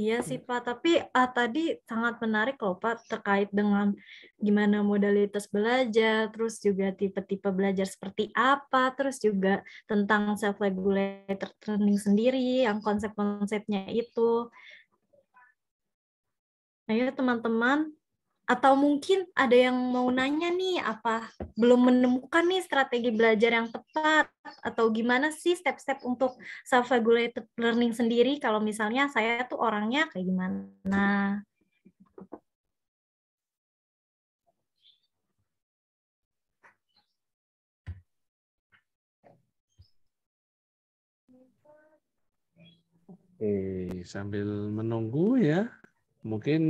Iya, iya sih Pak, tapi ah, tadi sangat menarik loh Pak terkait dengan gimana modalitas belajar, terus juga tipe-tipe belajar seperti apa, terus juga tentang self-regulated training sendiri, yang konsep-konsepnya itu. Nah ya teman-teman, atau mungkin ada yang mau nanya nih apa belum menemukan nih strategi belajar yang tepat atau gimana sih step-step untuk self regulated learning sendiri kalau misalnya saya tuh orangnya kayak gimana Oke, sambil menunggu ya, mungkin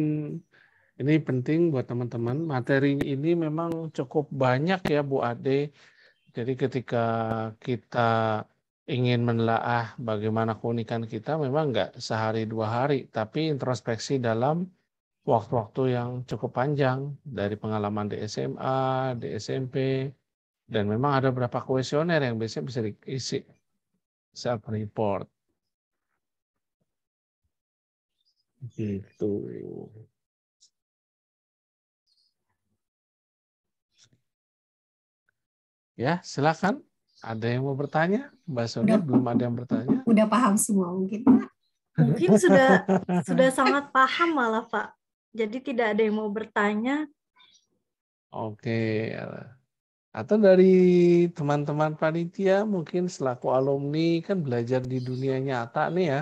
ini penting buat teman-teman. Materi ini memang cukup banyak ya Bu Ade. Jadi ketika kita ingin menelaah bagaimana keunikan kita memang nggak sehari dua hari, tapi introspeksi dalam waktu-waktu yang cukup panjang dari pengalaman di SMA, di SMP, dan memang ada beberapa kuesioner yang biasanya bisa diisi self report. Gitu. Ya, silakan. Ada yang mau bertanya? Mbak Sonia belum ada yang bertanya. Udah paham semua mungkin Mungkin sudah sudah sangat paham malah Pak. Jadi tidak ada yang mau bertanya. Oke. Atau dari teman-teman panitia mungkin selaku alumni kan belajar di dunia nyata nih ya.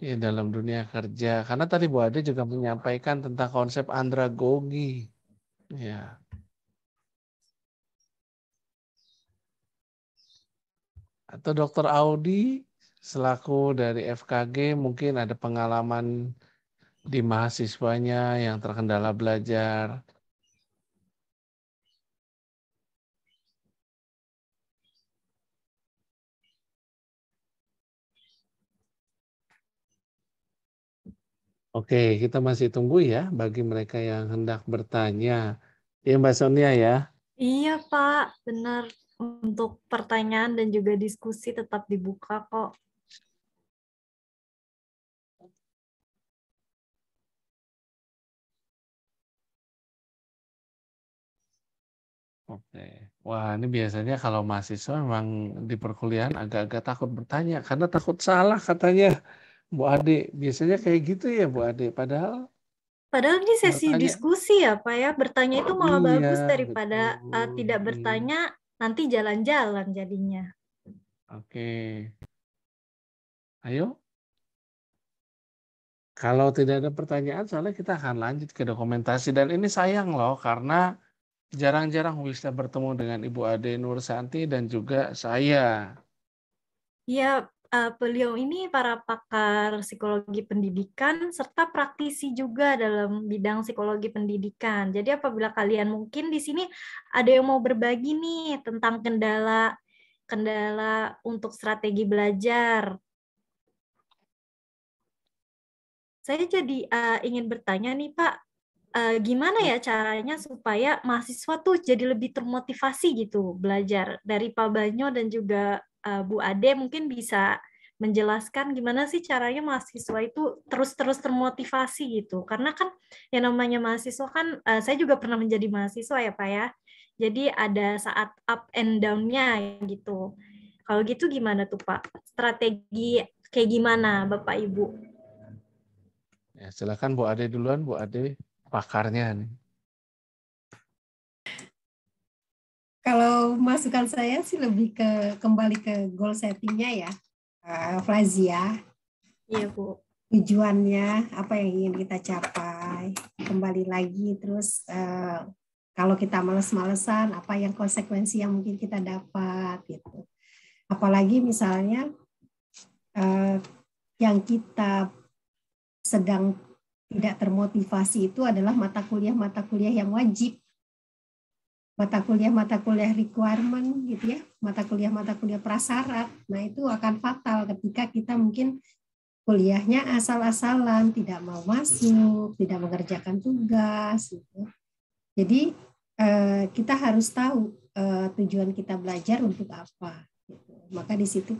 Ya, dalam dunia kerja. Karena tadi Bu Ade juga menyampaikan tentang konsep andragogi. Ya. atau dokter Audi selaku dari FKG mungkin ada pengalaman di mahasiswanya yang terkendala belajar. Oke, kita masih tunggu ya bagi mereka yang hendak bertanya. Ya, Mbak Sonia ya? Iya Pak, benar untuk pertanyaan dan juga diskusi tetap dibuka kok. Oke, wah ini biasanya kalau mahasiswa memang di perkuliahan agak-agak takut bertanya karena takut salah katanya Bu Ade. Biasanya kayak gitu ya Bu Ade. Padahal Padahal ini sesi bertanya. diskusi ya Pak ya, bertanya itu malah iya, bagus daripada eh, betul. tidak bertanya nanti jalan-jalan jadinya. Oke. Ayo. Kalau tidak ada pertanyaan, soalnya kita akan lanjut ke dokumentasi. Dan ini sayang loh, karena jarang-jarang bisa bertemu dengan Ibu Ade Nur Santi dan juga saya. Iya uh, beliau ini para pakar psikologi pendidikan serta praktisi juga dalam bidang psikologi pendidikan. Jadi apabila kalian mungkin di sini ada yang mau berbagi nih tentang kendala kendala untuk strategi belajar. Saya jadi uh, ingin bertanya nih Pak, uh, gimana ya caranya supaya mahasiswa tuh jadi lebih termotivasi gitu belajar dari Pak Banyo dan juga uh, Bu Ade mungkin bisa menjelaskan gimana sih caranya mahasiswa itu terus-terus termotivasi gitu. Karena kan yang namanya mahasiswa kan uh, saya juga pernah menjadi mahasiswa ya Pak ya. Jadi ada saat up and down-nya gitu. Kalau gitu gimana tuh Pak? Strategi kayak gimana Bapak Ibu? Ya, silakan Bu Ade duluan, Bu Ade pakarnya nih. Kalau masukan saya sih lebih ke kembali ke goal settingnya ya, eh, Flazia. Iya Bu. Tujuannya apa yang ingin kita capai? Kembali lagi terus eh, kalau kita males-malesan, apa yang konsekuensi yang mungkin kita dapat gitu. Apalagi misalnya eh, yang kita sedang tidak termotivasi itu adalah mata kuliah-mata kuliah yang wajib mata kuliah-mata kuliah requirement gitu ya, mata kuliah-mata kuliah prasyarat. Nah, itu akan fatal ketika kita mungkin kuliahnya asal-asalan, tidak mau masuk, tidak mengerjakan tugas gitu. Jadi eh, kita harus tahu eh, tujuan kita belajar untuk apa gitu. Maka di situ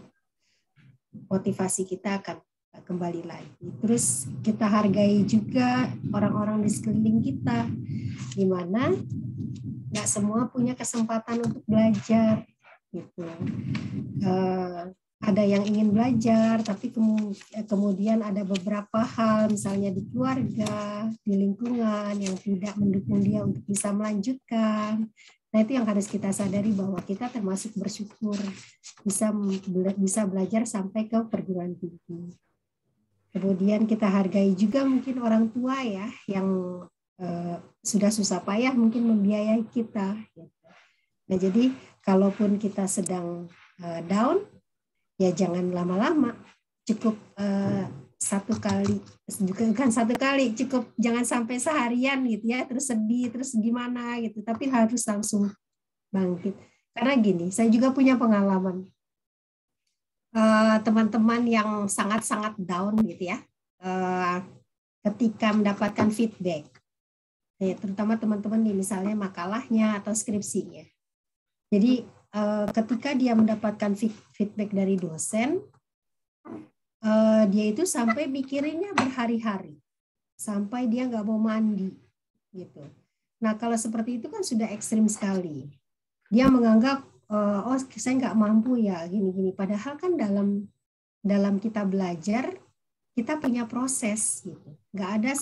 motivasi kita akan kembali lagi. Terus kita hargai juga orang-orang di sekeliling kita, di mana nggak semua punya kesempatan untuk belajar gitu eh, ada yang ingin belajar tapi eh, kemudian ada beberapa hal misalnya di keluarga di lingkungan yang tidak mendukung dia untuk bisa melanjutkan nah itu yang harus kita sadari bahwa kita termasuk bersyukur bisa bisa belajar sampai ke perguruan tinggi kemudian kita hargai juga mungkin orang tua ya yang Eh, sudah susah payah mungkin membiayai kita. Nah jadi kalaupun kita sedang eh, down, ya jangan lama-lama, cukup eh, satu kali juga bukan satu kali cukup jangan sampai seharian gitu ya terus sedih terus gimana gitu tapi harus langsung bangkit karena gini saya juga punya pengalaman teman-teman yang sangat-sangat down gitu ya ketika mendapatkan feedback ya, terutama teman-teman di misalnya makalahnya atau skripsinya. Jadi eh, ketika dia mendapatkan feedback dari dosen, eh, dia itu sampai mikirinnya berhari-hari, sampai dia nggak mau mandi gitu. Nah kalau seperti itu kan sudah ekstrim sekali. Dia menganggap eh, oh saya nggak mampu ya gini-gini. Padahal kan dalam dalam kita belajar kita punya proses gitu. Nggak ada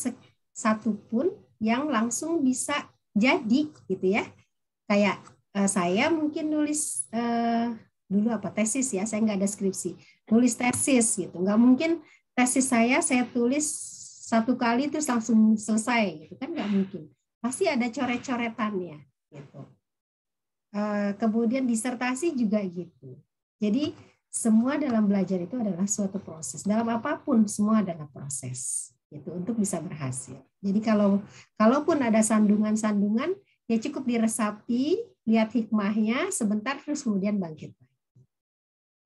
satupun yang langsung bisa jadi gitu ya. Kayak uh, saya mungkin nulis uh, dulu apa tesis ya, saya nggak ada skripsi. Nulis tesis gitu. Nggak mungkin tesis saya saya tulis satu kali terus langsung selesai gitu kan nggak mungkin. Pasti ada coret-coretannya gitu. Uh, kemudian disertasi juga gitu. Jadi semua dalam belajar itu adalah suatu proses. Dalam apapun semua adalah proses gitu untuk bisa berhasil. Jadi kalau kalaupun ada sandungan-sandungan ya cukup diresapi, lihat hikmahnya sebentar terus kemudian bangkit.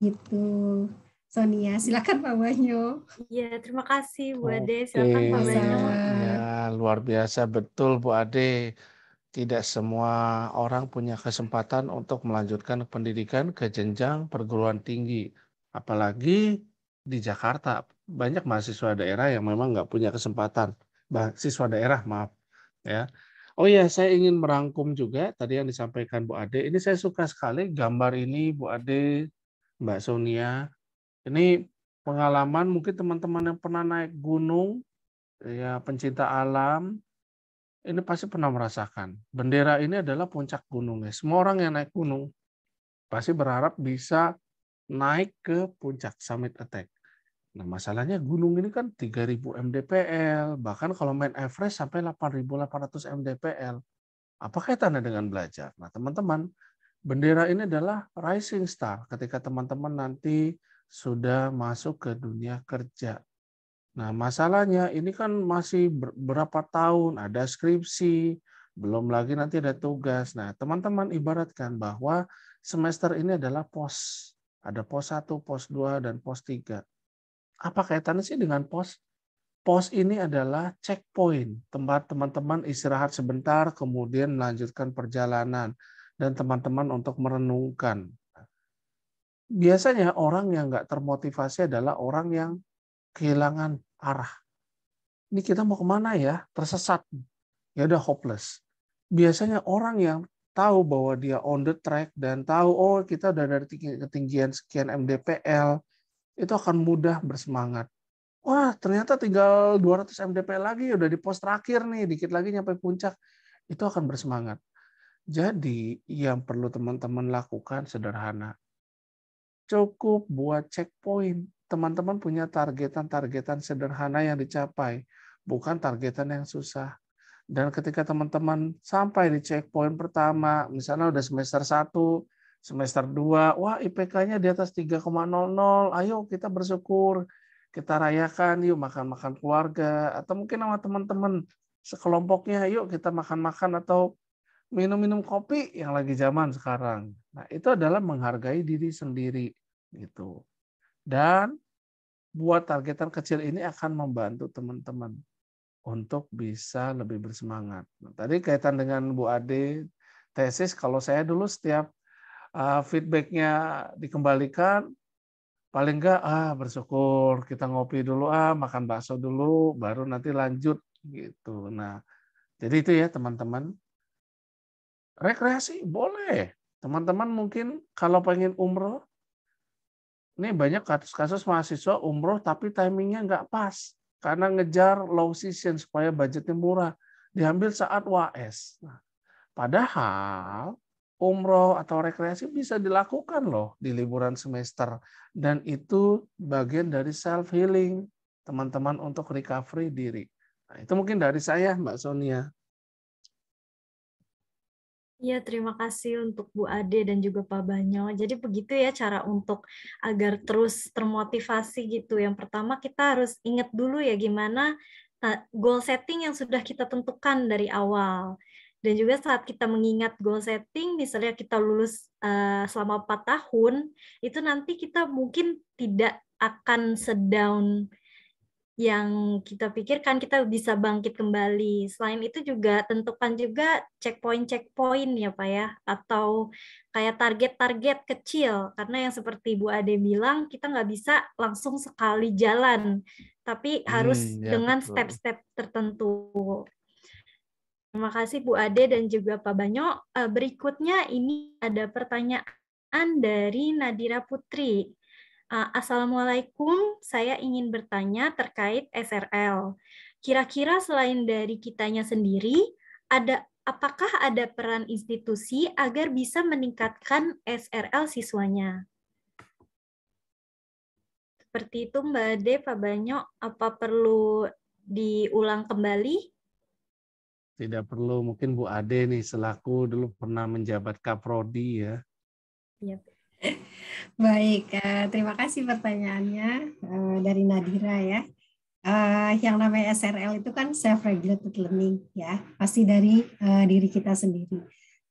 Gitu. Sonia, silakan Pak Wanyo. Iya, terima kasih Bu Ade, silakan Pak Wanyo. Ya, luar biasa betul Bu Ade. Tidak semua orang punya kesempatan untuk melanjutkan pendidikan ke jenjang perguruan tinggi, apalagi di Jakarta banyak mahasiswa daerah yang memang nggak punya kesempatan mahasiswa daerah maaf ya oh ya saya ingin merangkum juga tadi yang disampaikan Bu Ade ini saya suka sekali gambar ini Bu Ade Mbak Sonia ini pengalaman mungkin teman-teman yang pernah naik gunung ya pencinta alam ini pasti pernah merasakan bendera ini adalah puncak gunung gunungnya semua orang yang naik gunung pasti berharap bisa naik ke puncak summit attack Nah, masalahnya gunung ini kan 3000 mdpl, bahkan kalau main average sampai 8800 mdpl. apa kaitannya dengan belajar? Nah, teman-teman, bendera ini adalah rising star ketika teman-teman nanti sudah masuk ke dunia kerja. Nah, masalahnya ini kan masih berapa tahun, ada skripsi, belum lagi nanti ada tugas. Nah, teman-teman ibaratkan bahwa semester ini adalah pos. Ada pos 1, pos 2, dan pos 3 apa kaitannya sih dengan pos? Pos ini adalah checkpoint, tempat teman-teman istirahat sebentar, kemudian melanjutkan perjalanan, dan teman-teman untuk merenungkan. Biasanya orang yang nggak termotivasi adalah orang yang kehilangan arah. Ini kita mau kemana ya? Tersesat. Ya udah hopeless. Biasanya orang yang tahu bahwa dia on the track dan tahu oh kita udah dari ketinggian sekian MDPL, itu akan mudah bersemangat. Wah, ternyata tinggal 200 MDP lagi, udah di pos terakhir nih, dikit lagi nyampe puncak. Itu akan bersemangat. Jadi, yang perlu teman-teman lakukan sederhana. Cukup buat checkpoint. Teman-teman punya targetan-targetan sederhana yang dicapai, bukan targetan yang susah. Dan ketika teman-teman sampai di checkpoint pertama, misalnya udah semester 1, semester 2, wah IPK-nya di atas 3,00, ayo kita bersyukur, kita rayakan, yuk makan-makan keluarga, atau mungkin sama teman-teman sekelompoknya, yuk kita makan-makan atau minum-minum kopi yang lagi zaman sekarang. Nah, itu adalah menghargai diri sendiri gitu. Dan buat targetan kecil ini akan membantu teman-teman untuk bisa lebih bersemangat. Nah, tadi kaitan dengan Bu Ade tesis kalau saya dulu setiap Ah, feedbacknya dikembalikan paling enggak ah bersyukur kita ngopi dulu ah makan bakso dulu baru nanti lanjut gitu nah jadi itu ya teman-teman rekreasi boleh teman-teman mungkin kalau pengen umroh ini banyak kasus-kasus mahasiswa umroh tapi timingnya nggak pas karena ngejar low season supaya budgetnya murah diambil saat WAS nah, padahal umroh atau rekreasi bisa dilakukan loh di liburan semester dan itu bagian dari self healing teman-teman untuk recovery diri. Nah, itu mungkin dari saya Mbak Sonia. Iya, terima kasih untuk Bu Ade dan juga Pak Banyo. Jadi begitu ya cara untuk agar terus termotivasi gitu. Yang pertama kita harus ingat dulu ya gimana goal setting yang sudah kita tentukan dari awal. Dan juga saat kita mengingat goal setting, misalnya kita lulus uh, selama 4 tahun, itu nanti kita mungkin tidak akan sedown yang kita pikirkan kita bisa bangkit kembali. Selain itu juga tentukan juga checkpoint-checkpoint ya Pak ya atau kayak target-target kecil karena yang seperti Bu Ade bilang kita nggak bisa langsung sekali jalan tapi harus hmm, ya, dengan step-step tertentu. Terima kasih Bu Ade dan juga Pak Banyo. Eh, berikutnya ini ada pertanyaan dari Nadira Putri. Eh, Assalamualaikum, saya ingin bertanya terkait SRL. Kira-kira selain dari kitanya sendiri, ada apakah ada peran institusi agar bisa meningkatkan SRL siswanya? Seperti itu Mbak Ade, Pak Banyo, apa perlu diulang kembali? tidak perlu mungkin Bu Ade nih selaku dulu pernah menjabat kaprodi ya. Yep. Baik, eh, terima kasih pertanyaannya eh, dari Nadira ya. Eh, yang namanya SRL itu kan self regulated learning ya, pasti dari diri kita sendiri.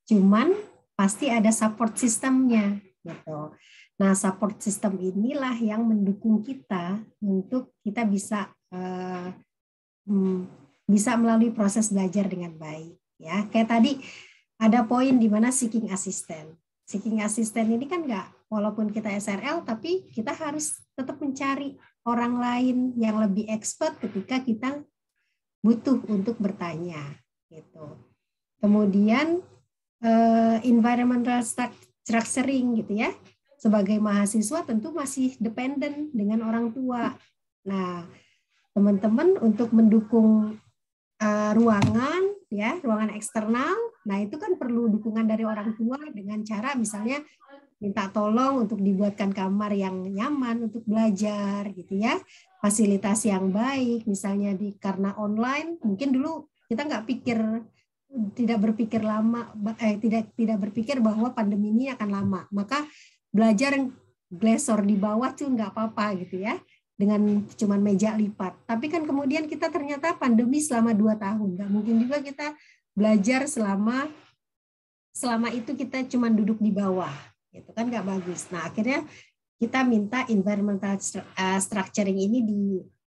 Cuman pasti ada support sistemnya gitu. Nah, support system inilah yang mendukung kita untuk kita bisa hmm, bisa melalui proses belajar dengan baik ya kayak tadi ada poin di mana seeking assistant seeking assistant ini kan nggak walaupun kita SRL tapi kita harus tetap mencari orang lain yang lebih expert ketika kita butuh untuk bertanya gitu kemudian eh, environmental structuring gitu ya sebagai mahasiswa tentu masih dependent dengan orang tua. Nah, teman-teman untuk mendukung Eh, ruangan ya ruangan eksternal nah itu kan perlu dukungan dari orang tua dengan cara misalnya minta tolong untuk dibuatkan kamar yang nyaman untuk belajar gitu ya fasilitas yang baik misalnya di karena online mungkin dulu kita nggak pikir tidak berpikir lama eh, tidak tidak berpikir bahwa pandemi ini akan lama maka belajar yang glesor di bawah tuh nggak apa-apa gitu ya dengan cuma meja lipat. Tapi kan kemudian kita ternyata pandemi selama dua tahun. Nggak mungkin juga kita belajar selama selama itu kita cuma duduk di bawah. Itu kan nggak bagus. Nah akhirnya kita minta environmental eh, structuring ini di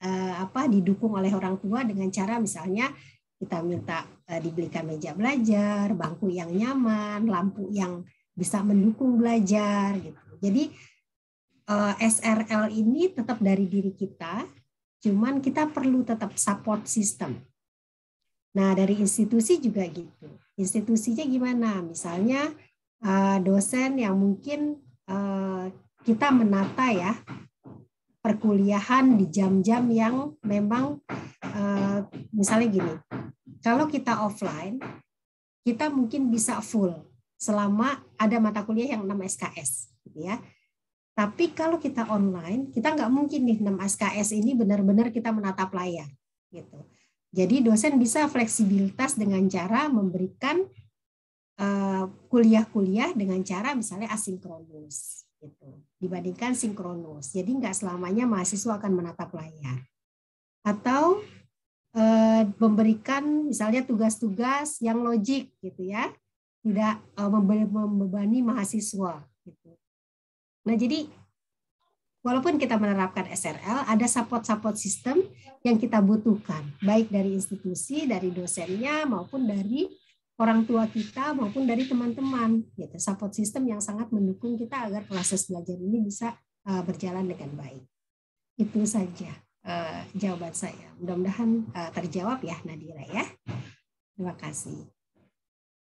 eh, apa didukung oleh orang tua dengan cara misalnya kita minta eh, dibelikan meja belajar, bangku yang nyaman, lampu yang bisa mendukung belajar gitu. Jadi Eh, SRL ini tetap dari diri kita, cuman kita perlu tetap support system. Nah, dari institusi juga gitu. Institusinya gimana? Misalnya eh, dosen yang mungkin eh, kita menata ya perkuliahan di jam-jam yang memang misalnya gini. Kalau kita offline, kita mungkin bisa full selama ada mata kuliah yang 6 SKS gitu ya tapi kalau kita online, kita nggak mungkin nih 6 SKS ini benar-benar kita menatap layar. gitu. Jadi dosen bisa fleksibilitas dengan cara memberikan eh, kuliah-kuliah dengan cara misalnya asinkronus gitu dibandingkan sinkronus jadi nggak selamanya mahasiswa akan menatap layar atau eh, memberikan misalnya tugas-tugas yang logik gitu ya tidak eh, membebani mahasiswa Nah, jadi walaupun kita menerapkan SRL, ada support-support system yang kita butuhkan, baik dari institusi, dari dosennya, maupun dari orang tua kita, maupun dari teman-teman. Gitu. Support system yang sangat mendukung kita agar proses belajar ini bisa uh, berjalan dengan baik. Itu saja uh, jawaban saya. Mudah-mudahan uh, terjawab ya Nadira ya. Terima kasih.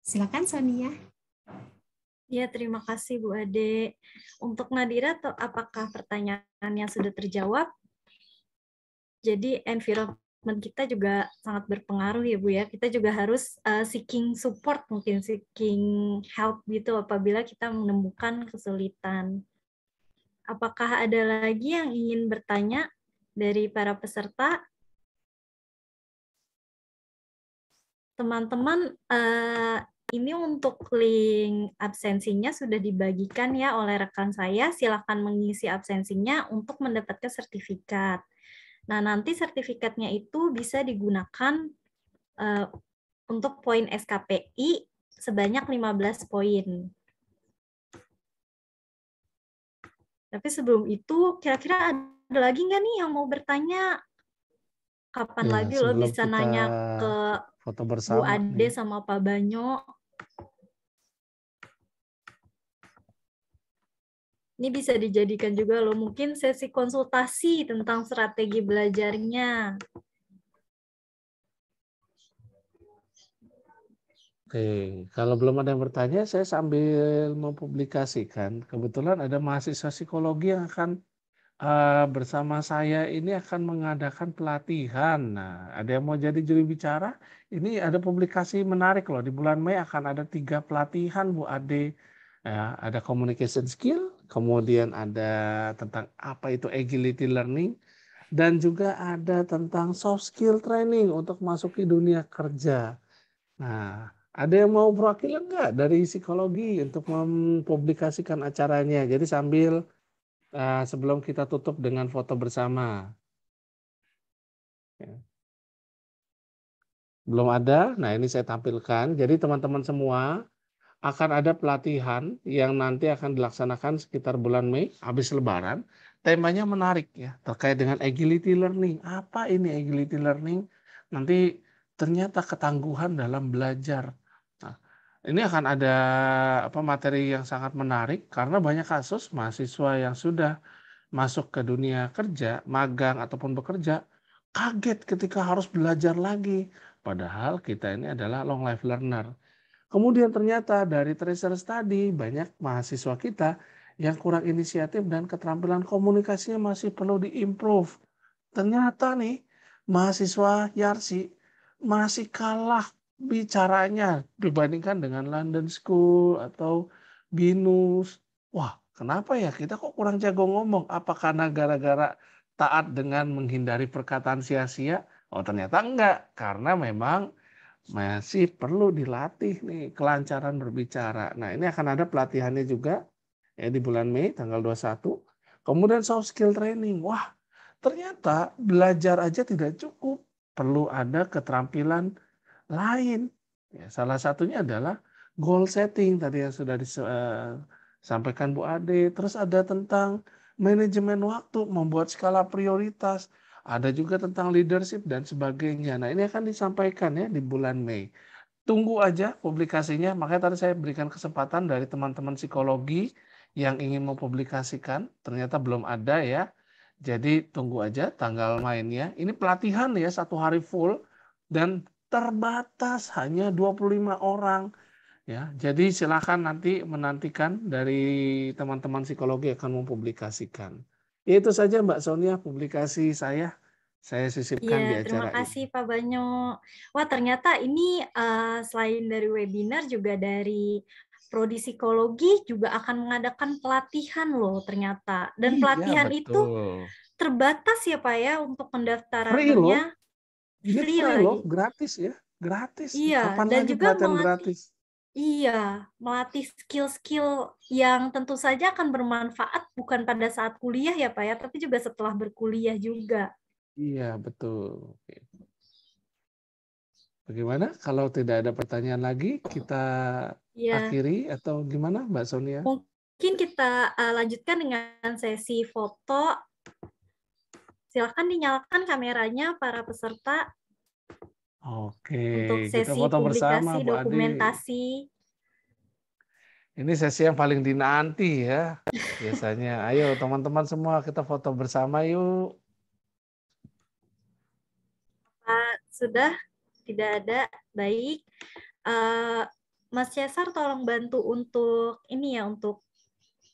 Silakan Sonia. Ya, terima kasih Bu Ade. Untuk Nadira, apakah pertanyaan yang sudah terjawab? Jadi environment kita juga sangat berpengaruh ya Bu ya. Kita juga harus uh, seeking support mungkin, seeking help gitu apabila kita menemukan kesulitan. Apakah ada lagi yang ingin bertanya dari para peserta? Teman-teman, eh, ini untuk link absensinya sudah dibagikan ya oleh rekan saya. Silakan mengisi absensinya untuk mendapatkan sertifikat. Nah, nanti sertifikatnya itu bisa digunakan uh, untuk poin SKPI sebanyak 15 poin. Tapi sebelum itu, kira-kira ada lagi nggak nih yang mau bertanya? Kapan ya, lagi lo bisa nanya ke foto bersama Bu Ade nih. sama Pak Banyo? Ini bisa dijadikan juga loh mungkin sesi konsultasi tentang strategi belajarnya. Oke, kalau belum ada yang bertanya, saya sambil mempublikasikan. Kebetulan ada mahasiswa psikologi yang akan uh, bersama saya ini akan mengadakan pelatihan. Nah, ada yang mau jadi juri bicara? Ini ada publikasi menarik loh. Di bulan Mei akan ada tiga pelatihan Bu Ade. Ya, ada communication skill, kemudian ada tentang apa itu agility learning, dan juga ada tentang soft skill training untuk masuk dunia kerja. Nah, ada yang mau perwakilan nggak dari psikologi untuk mempublikasikan acaranya? Jadi sambil uh, sebelum kita tutup dengan foto bersama. Ya. Belum ada? Nah ini saya tampilkan. Jadi teman-teman semua akan ada pelatihan yang nanti akan dilaksanakan sekitar bulan Mei habis lebaran. Temanya menarik ya terkait dengan agility learning. Apa ini agility learning? Nanti ternyata ketangguhan dalam belajar. Nah, ini akan ada apa materi yang sangat menarik karena banyak kasus mahasiswa yang sudah masuk ke dunia kerja, magang ataupun bekerja, kaget ketika harus belajar lagi. Padahal kita ini adalah long life learner Kemudian ternyata dari tracer study banyak mahasiswa kita yang kurang inisiatif dan keterampilan komunikasinya masih perlu diimprove. Ternyata nih mahasiswa Yarsi masih kalah bicaranya dibandingkan dengan London School atau Binus. Wah, kenapa ya kita kok kurang jago ngomong? Apa karena gara-gara taat dengan menghindari perkataan sia-sia? Oh, ternyata enggak, karena memang masih perlu dilatih nih kelancaran berbicara. Nah, ini akan ada pelatihannya juga ya di bulan Mei tanggal 21. Kemudian soft skill training. Wah, ternyata belajar aja tidak cukup, perlu ada keterampilan lain. Ya, salah satunya adalah goal setting tadi yang sudah disampaikan eh, Bu Ade. Terus ada tentang manajemen waktu, membuat skala prioritas. Ada juga tentang leadership dan sebagainya. Nah, ini akan disampaikan ya di bulan Mei. Tunggu aja publikasinya. Makanya tadi saya berikan kesempatan dari teman-teman psikologi yang ingin mempublikasikan. Ternyata belum ada ya. Jadi tunggu aja tanggal mainnya. Ini pelatihan ya satu hari full dan terbatas hanya 25 orang. Ya, jadi silakan nanti menantikan dari teman-teman psikologi akan mempublikasikan. Itu saja Mbak Sonia publikasi saya saya sisipkan ya, di acara terima kasih ini. Pak Banyo. Wah ternyata ini uh, selain dari webinar juga dari Prodi Psikologi juga akan mengadakan pelatihan loh ternyata. Dan iya, pelatihan betul. itu terbatas ya Pak ya untuk pendaftarannya. Free loh. gratis ya. Gratis. Iya, Kapan dan juga gratis? Iya, melatih skill-skill yang tentu saja akan bermanfaat bukan pada saat kuliah ya Pak ya, tapi juga setelah berkuliah juga. Iya, betul. Oke. Bagaimana kalau tidak ada pertanyaan lagi, kita iya. akhiri atau gimana Mbak Sonia? Mungkin kita eh, lanjutkan dengan sesi foto. Silahkan dinyalakan kameranya para peserta. Oke, untuk sesi kita foto bersama Bu dokumentasi. Ini sesi yang paling dinanti ya biasanya. Ayo teman-teman semua kita foto bersama yuk. Pak, sudah tidak ada. Baik. Uh, Mas Cesar tolong bantu untuk ini ya untuk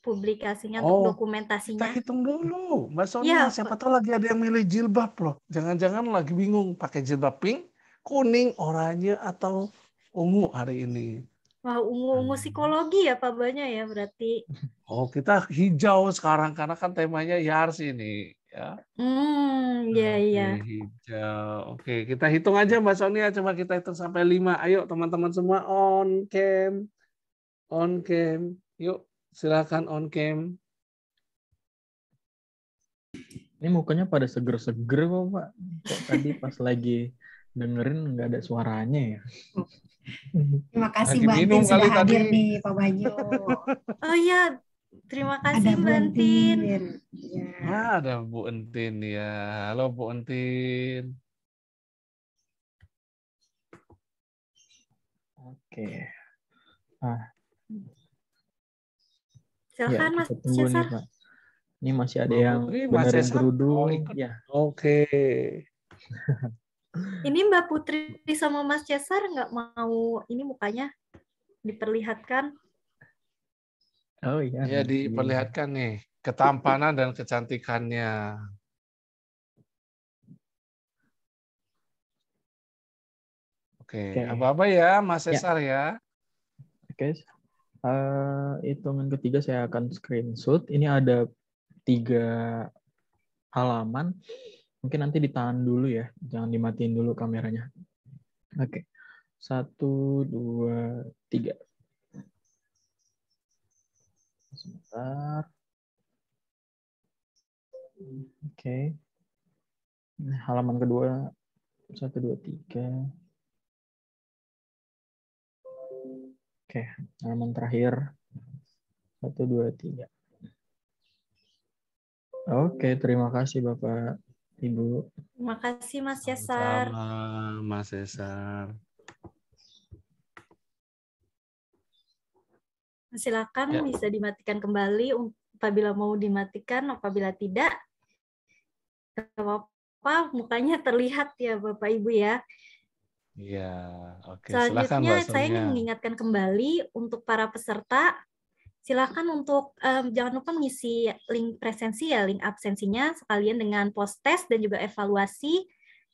publikasinya oh, untuk dokumentasinya. Kita hitung dulu. Mas Sonia, ya, siapa tahu lagi ada yang milih jilbab loh. Jangan-jangan lagi bingung pakai jilbab pink kuning, oranye, atau ungu hari ini. Wah, ungu-ungu hmm. psikologi ya Pak Banya ya berarti. Oh, kita hijau sekarang karena kan temanya Yars ini ya. Hmm, iya iya. hijau. Oke, kita hitung aja Mbak Sonia coba kita hitung sampai 5. Ayo teman-teman semua on cam. On cam. Yuk, silakan on cam. Ini mukanya pada seger-seger kok, Pak. Kok tadi pas lagi dengerin nggak ada suaranya ya. Terima kasih Mbak Antin sudah hadir tadi. nih Pak Bayu. Oh iya, terima kasih ada Mbak Antin. Ya. Ah, ada Bu Entin ya. Halo Bu Entin. Oke. Ah. Silakan ya, Mas Cesar. Ini masih ada oh, yang Putri, benerin kerudung. Oh, ya. Oke. Okay. Ini Mbak Putri sama Mas Cesar nggak mau ini mukanya diperlihatkan? Oh iya. Ya diperlihatkan nih ketampanan dan kecantikannya. Oke, okay. apa-apa ya Mas ya. Cesar ya. ya. Oke. Okay. Uh, eh, hitungan ketiga saya akan screenshot. Ini ada tiga halaman Mungkin nanti ditahan dulu ya, jangan dimatiin dulu kameranya. Oke, okay. satu, dua, tiga. Sebentar. Oke. Okay. halaman kedua, satu, dua, tiga. Oke, okay. halaman terakhir. Satu, dua, tiga. Oke, terima kasih Bapak. Ibu. Terima kasih Mas Cesar. Mas Cesar. Silakan ya. bisa dimatikan kembali apabila mau dimatikan, apabila tidak apa-apa, mukanya terlihat ya Bapak Ibu ya. Iya, oke. Selanjutnya Silahkan, saya ingin mengingatkan kembali untuk para peserta silahkan untuk um, jangan lupa mengisi link presensi ya, link absensinya sekalian dengan post test dan juga evaluasi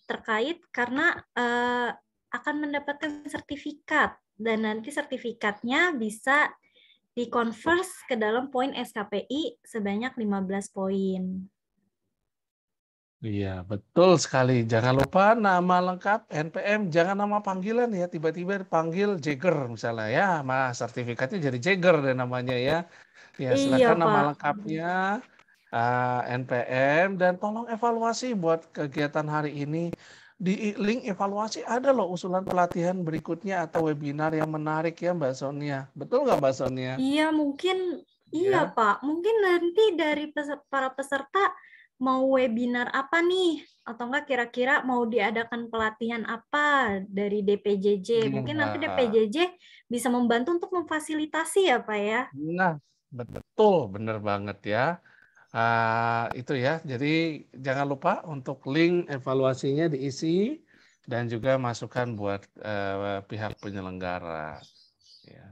terkait karena uh, akan mendapatkan sertifikat dan nanti sertifikatnya bisa dikonvers ke dalam poin SKPI sebanyak 15 poin. Iya, betul sekali. Jangan lupa nama lengkap NPM, jangan nama panggilan ya. Tiba-tiba panggil Jagger misalnya ya, mas sertifikatnya jadi Jagger deh namanya ya. Ya, iya, silakan iya, Pak. nama lengkapnya uh, eh, NPM dan tolong evaluasi buat kegiatan hari ini. Di link evaluasi ada loh usulan pelatihan berikutnya atau webinar yang menarik ya Mbak Sonia. Betul nggak Mbak Sonia? Iya, mungkin Iya, ya. Pak. Mungkin nanti dari para peserta mau webinar apa nih atau enggak kira-kira mau diadakan pelatihan apa dari DPJJ hmm, mungkin nah. nanti DPJJ bisa membantu untuk memfasilitasi ya pak ya nah betul bener banget ya uh, itu ya jadi jangan lupa untuk link evaluasinya diisi dan juga masukan buat uh, pihak penyelenggara ya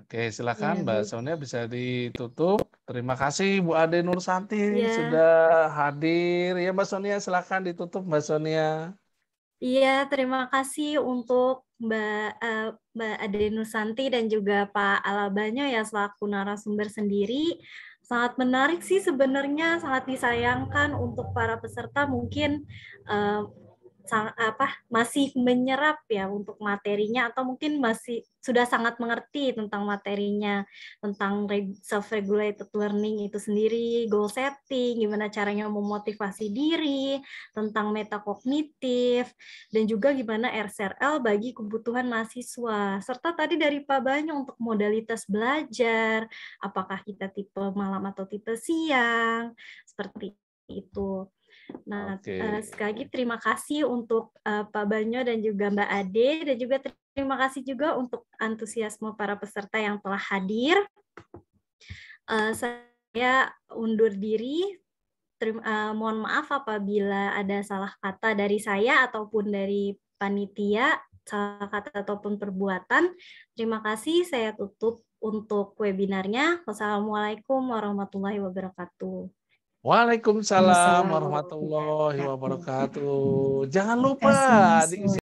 Oke, silakan ya, Mbak Sonia bisa ditutup. Terima kasih Bu Ade Santi ya. sudah hadir. Ya Mbak Sonia, silakan ditutup Mbak Sonia. Iya, terima kasih untuk Mbak uh, Mbak Ade Santi dan juga Pak Alabanya ya selaku narasumber sendiri. Sangat menarik sih sebenarnya, sangat disayangkan untuk para peserta mungkin uh, apa masih menyerap ya untuk materinya atau mungkin masih sudah sangat mengerti tentang materinya tentang self regulated learning itu sendiri goal setting gimana caranya memotivasi diri tentang metakognitif dan juga gimana RSRL bagi kebutuhan mahasiswa serta tadi dari Pak Banyu untuk modalitas belajar apakah kita tipe malam atau tipe siang seperti itu Nah, okay. uh, eh, sekali lagi terima kasih untuk uh, Pak Banyo dan juga Mbak Ade dan juga terima kasih juga untuk antusiasme para peserta yang telah hadir. Uh, saya undur diri. Terima, uh, mohon maaf apabila ada salah kata dari saya ataupun dari panitia, salah kata ataupun perbuatan. Terima kasih. Saya tutup untuk webinarnya. Wassalamualaikum warahmatullahi wabarakatuh. Waalaikumsalam warahmatullahi wabarakatuh. Jangan lupa diisi